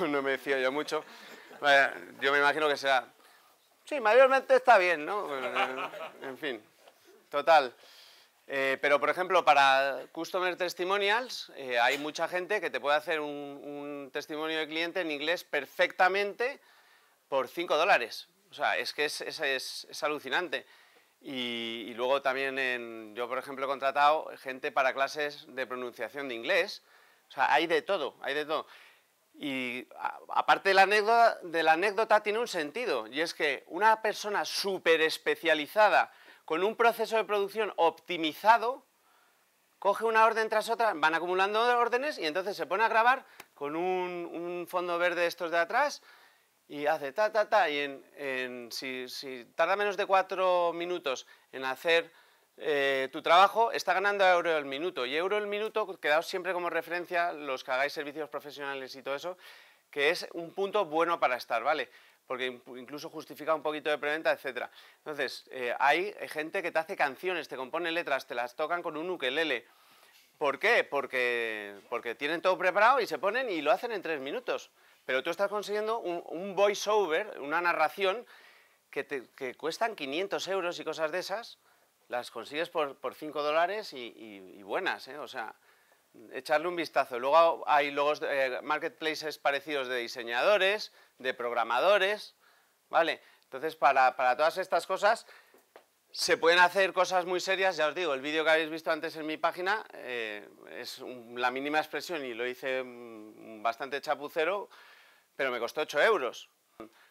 No, me decía yo mucho. yo me imagino que será... Sí, mayormente está bien, ¿no? En fin. Total. Eh, pero, por ejemplo, para Customer Testimonials eh, hay mucha gente que te puede hacer un, testimonio de cliente en inglés perfectamente por 5 dólares. O sea, es que es, es, es, alucinante. Y, luego también yo, por ejemplo, he contratado gente para clases de pronunciación de inglés. O sea, hay de todo, hay de todo. Y aparte de la anécdota tiene un sentido, y es que una persona súper especializada con un proceso de producción optimizado, coge una orden tras otra, van acumulando órdenes y entonces se pone a grabar con un, fondo verde estos de atrás y hace ta, ta, ta, y si, tarda menos de cuatro minutos en hacer eh, tu trabajo, está ganando euro el minuto. Y euro el minuto, quedaos siempre como referencia los que hagáis servicios profesionales y todo eso, que es un punto bueno para estar, ¿vale? porque incluso justifica un poquito de preventa, etcétera, Entonces, eh, hay gente que te hace canciones, te compone letras, te las tocan con un ukelele. ¿Por qué? Porque, porque tienen todo preparado y se ponen y lo hacen en tres minutos. Pero tú estás consiguiendo un, voiceover, voice una narración, que, cuestan 500 euros y cosas de esas, las consigues por, por 5 dólares y, buenas, ¿eh? O sea, echarle un vistazo. Luego hay eh, marketplaces parecidos de diseñadores, de programadores, ¿vale? Entonces, para, todas estas cosas se pueden hacer cosas muy serias. Ya os digo, el vídeo que habéis visto antes en mi página eh, es la mínima expresión y lo hice mm, bastante chapucero, pero me costó 8 euros.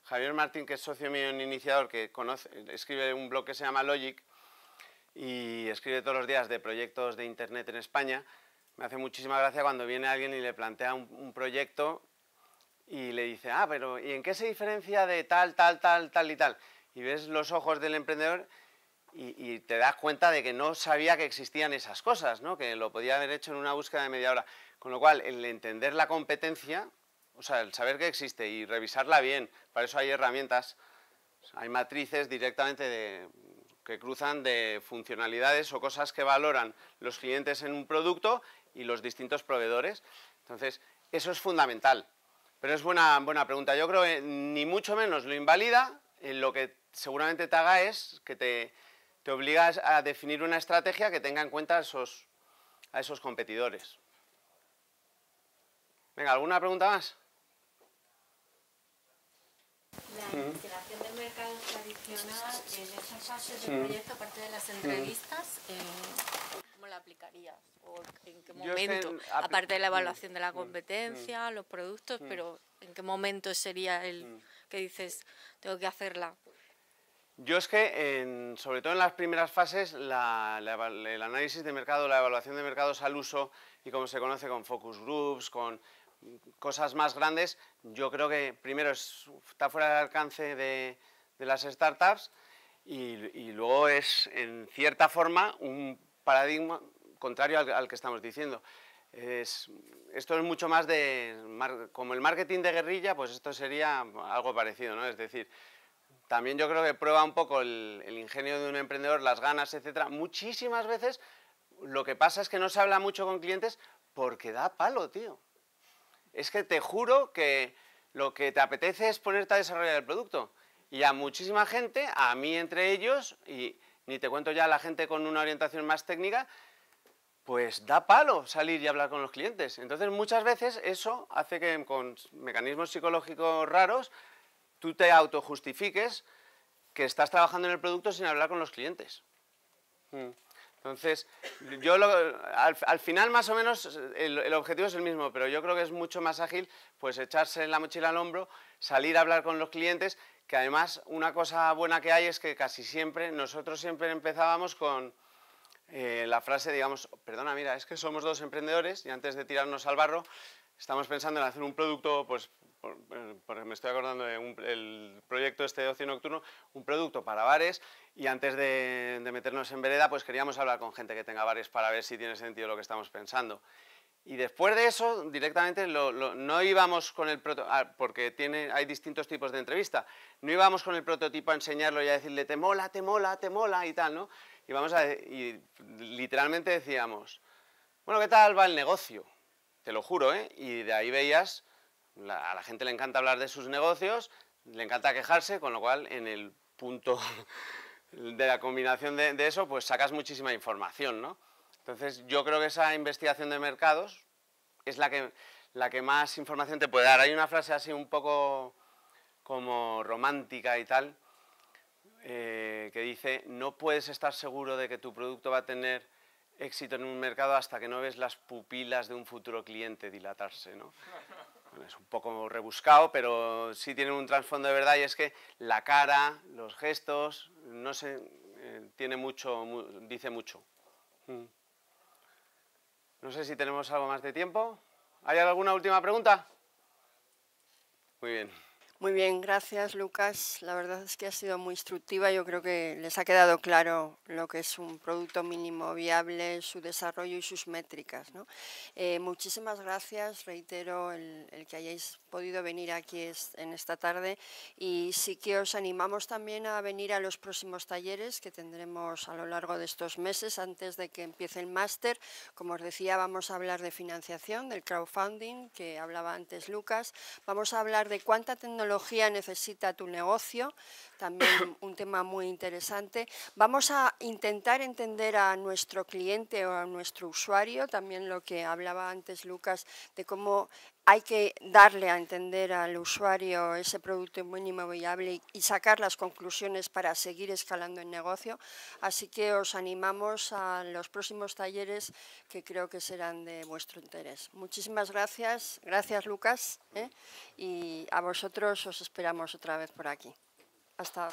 Javier Martín, que es socio mío un Iniciador, que escribe un blog que se llama Logic y escribe todos los días de proyectos de Internet en España, me hace muchísima gracia cuando viene alguien y le plantea un, proyecto y le dice, ah, pero ¿y en qué se diferencia de tal, tal, tal, tal y tal? Y ves los ojos del emprendedor y, te das cuenta de que no sabía que existían esas cosas, ¿no? que lo podía haber hecho en una búsqueda de media hora. Con lo cual, el entender la competencia, o sea, el saber que existe y revisarla bien, para eso hay herramientas, hay matrices directamente de, que cruzan de funcionalidades o cosas que valoran los clientes en un producto y los distintos proveedores. Entonces, eso es fundamental. Pero es buena, buena pregunta. Yo creo que ni mucho menos lo invalida. Eh, lo que seguramente te haga es que te, obligas a definir una estrategia que tenga en cuenta esos, a esos competidores. Venga, ¿alguna pregunta más? La del mercado tradicional proyecto, de las entrevistas, eh, aplicaría? aplicarías? ¿O en qué momento? Aparte de la mm, evaluación de la mm, competencia, mm, los productos, pero ¿en qué momento sería el que dices, tengo que hacerla? Yo es que, sobre todo en las primeras fases, el análisis de mercado, la evaluación de mercados al uso y como se conoce con focus groups, con cosas más grandes, yo creo que primero está fuera del alcance de, las startups y luego es, en cierta forma, un paradigma contrario al, que estamos diciendo. esto es mucho más de, como el marketing de guerrilla, pues esto sería algo parecido, ¿no? Es decir, también yo creo que prueba un poco el, el ingenio de un emprendedor, las ganas, etcétera. Muchísimas veces lo que pasa es que no se habla mucho con clientes porque da palo, tío. Es que te juro que lo que te apetece es ponerte a desarrollar el producto. Y a muchísima gente, a mí entre ellos, y ni te cuento ya a la gente con una orientación más técnica, pues da palo salir y hablar con los clientes. Entonces muchas veces eso hace que con mecanismos psicológicos raros tú te autojustifiques que estás trabajando en el producto sin hablar con los clientes. Mm. Entonces, yo lo, al, final más o menos el, objetivo es el mismo, pero yo creo que es mucho más ágil pues echarse la mochila al hombro, salir a hablar con los clientes que además una cosa buena que hay es que casi siempre, nosotros siempre empezábamos con eh, la frase, digamos, perdona, mira, es que somos dos emprendedores y antes de tirarnos al barro, estamos pensando en hacer un producto, pues, eh, me estoy acordando del proyecto este de ocio nocturno, un producto para bares y antes de, de meternos en vereda, pues queríamos hablar con gente que tenga bares para ver si tiene sentido lo que estamos pensando. Y después de eso, directamente no íbamos con el prototipo, ah, porque tiene, hay distintos tipos de entrevista, no íbamos con el prototipo a enseñarlo y a decirle, te mola, te mola, te mola y tal, ¿no? Y, vamos literalmente decíamos, bueno, ¿qué tal va el negocio? Te lo juro, ¿eh? Y de ahí veías, a la gente le encanta hablar de sus negocios, le encanta quejarse, con lo cual en el punto de la combinación de eso, pues sacas muchísima información, ¿no? Entonces, yo creo que esa investigación de mercados es la que, la que más información te puede dar. Hay una frase así un poco como romántica y tal, eh, que dice, no puedes estar seguro de que tu producto va a tener éxito en un mercado hasta que no ves las pupilas de un futuro cliente dilatarse. ¿no? es un poco rebuscado, pero sí tiene un trasfondo de verdad y es que la cara, los gestos, no sé, eh, tiene mucho, dice mucho. Mm. No sé si tenemos algo más de tiempo. ¿Hay alguna última pregunta? Muy bien. Muy bien, gracias Lucas. La verdad es que ha sido muy instructiva. Yo creo que les ha quedado claro lo que es un producto mínimo viable, su desarrollo y sus métricas. Eh, muchísimas gracias. Reitero el, que hayáis podido venir aquí en esta tarde y sí que os animamos también a venir a los próximos talleres que tendremos a lo largo de estos meses antes de que empiece el máster. Como os decía, vamos a hablar de financiación, del crowdfunding que hablaba antes Lucas. Vamos a hablar de cuánta tecnología necesita tu negocio, también un tema muy interesante. Vamos a intentar entender a nuestro cliente o a nuestro usuario, también lo que hablaba antes Lucas de cómo hay que darle a entender al usuario ese producto mínimo viable y sacar las conclusiones para seguir escalando el negocio. Así que os animamos a los próximos talleres que creo que serán de vuestro interés. Muchísimas gracias, gracias Lucas, ¿eh? y a vosotros os esperamos otra vez por aquí. Hasta.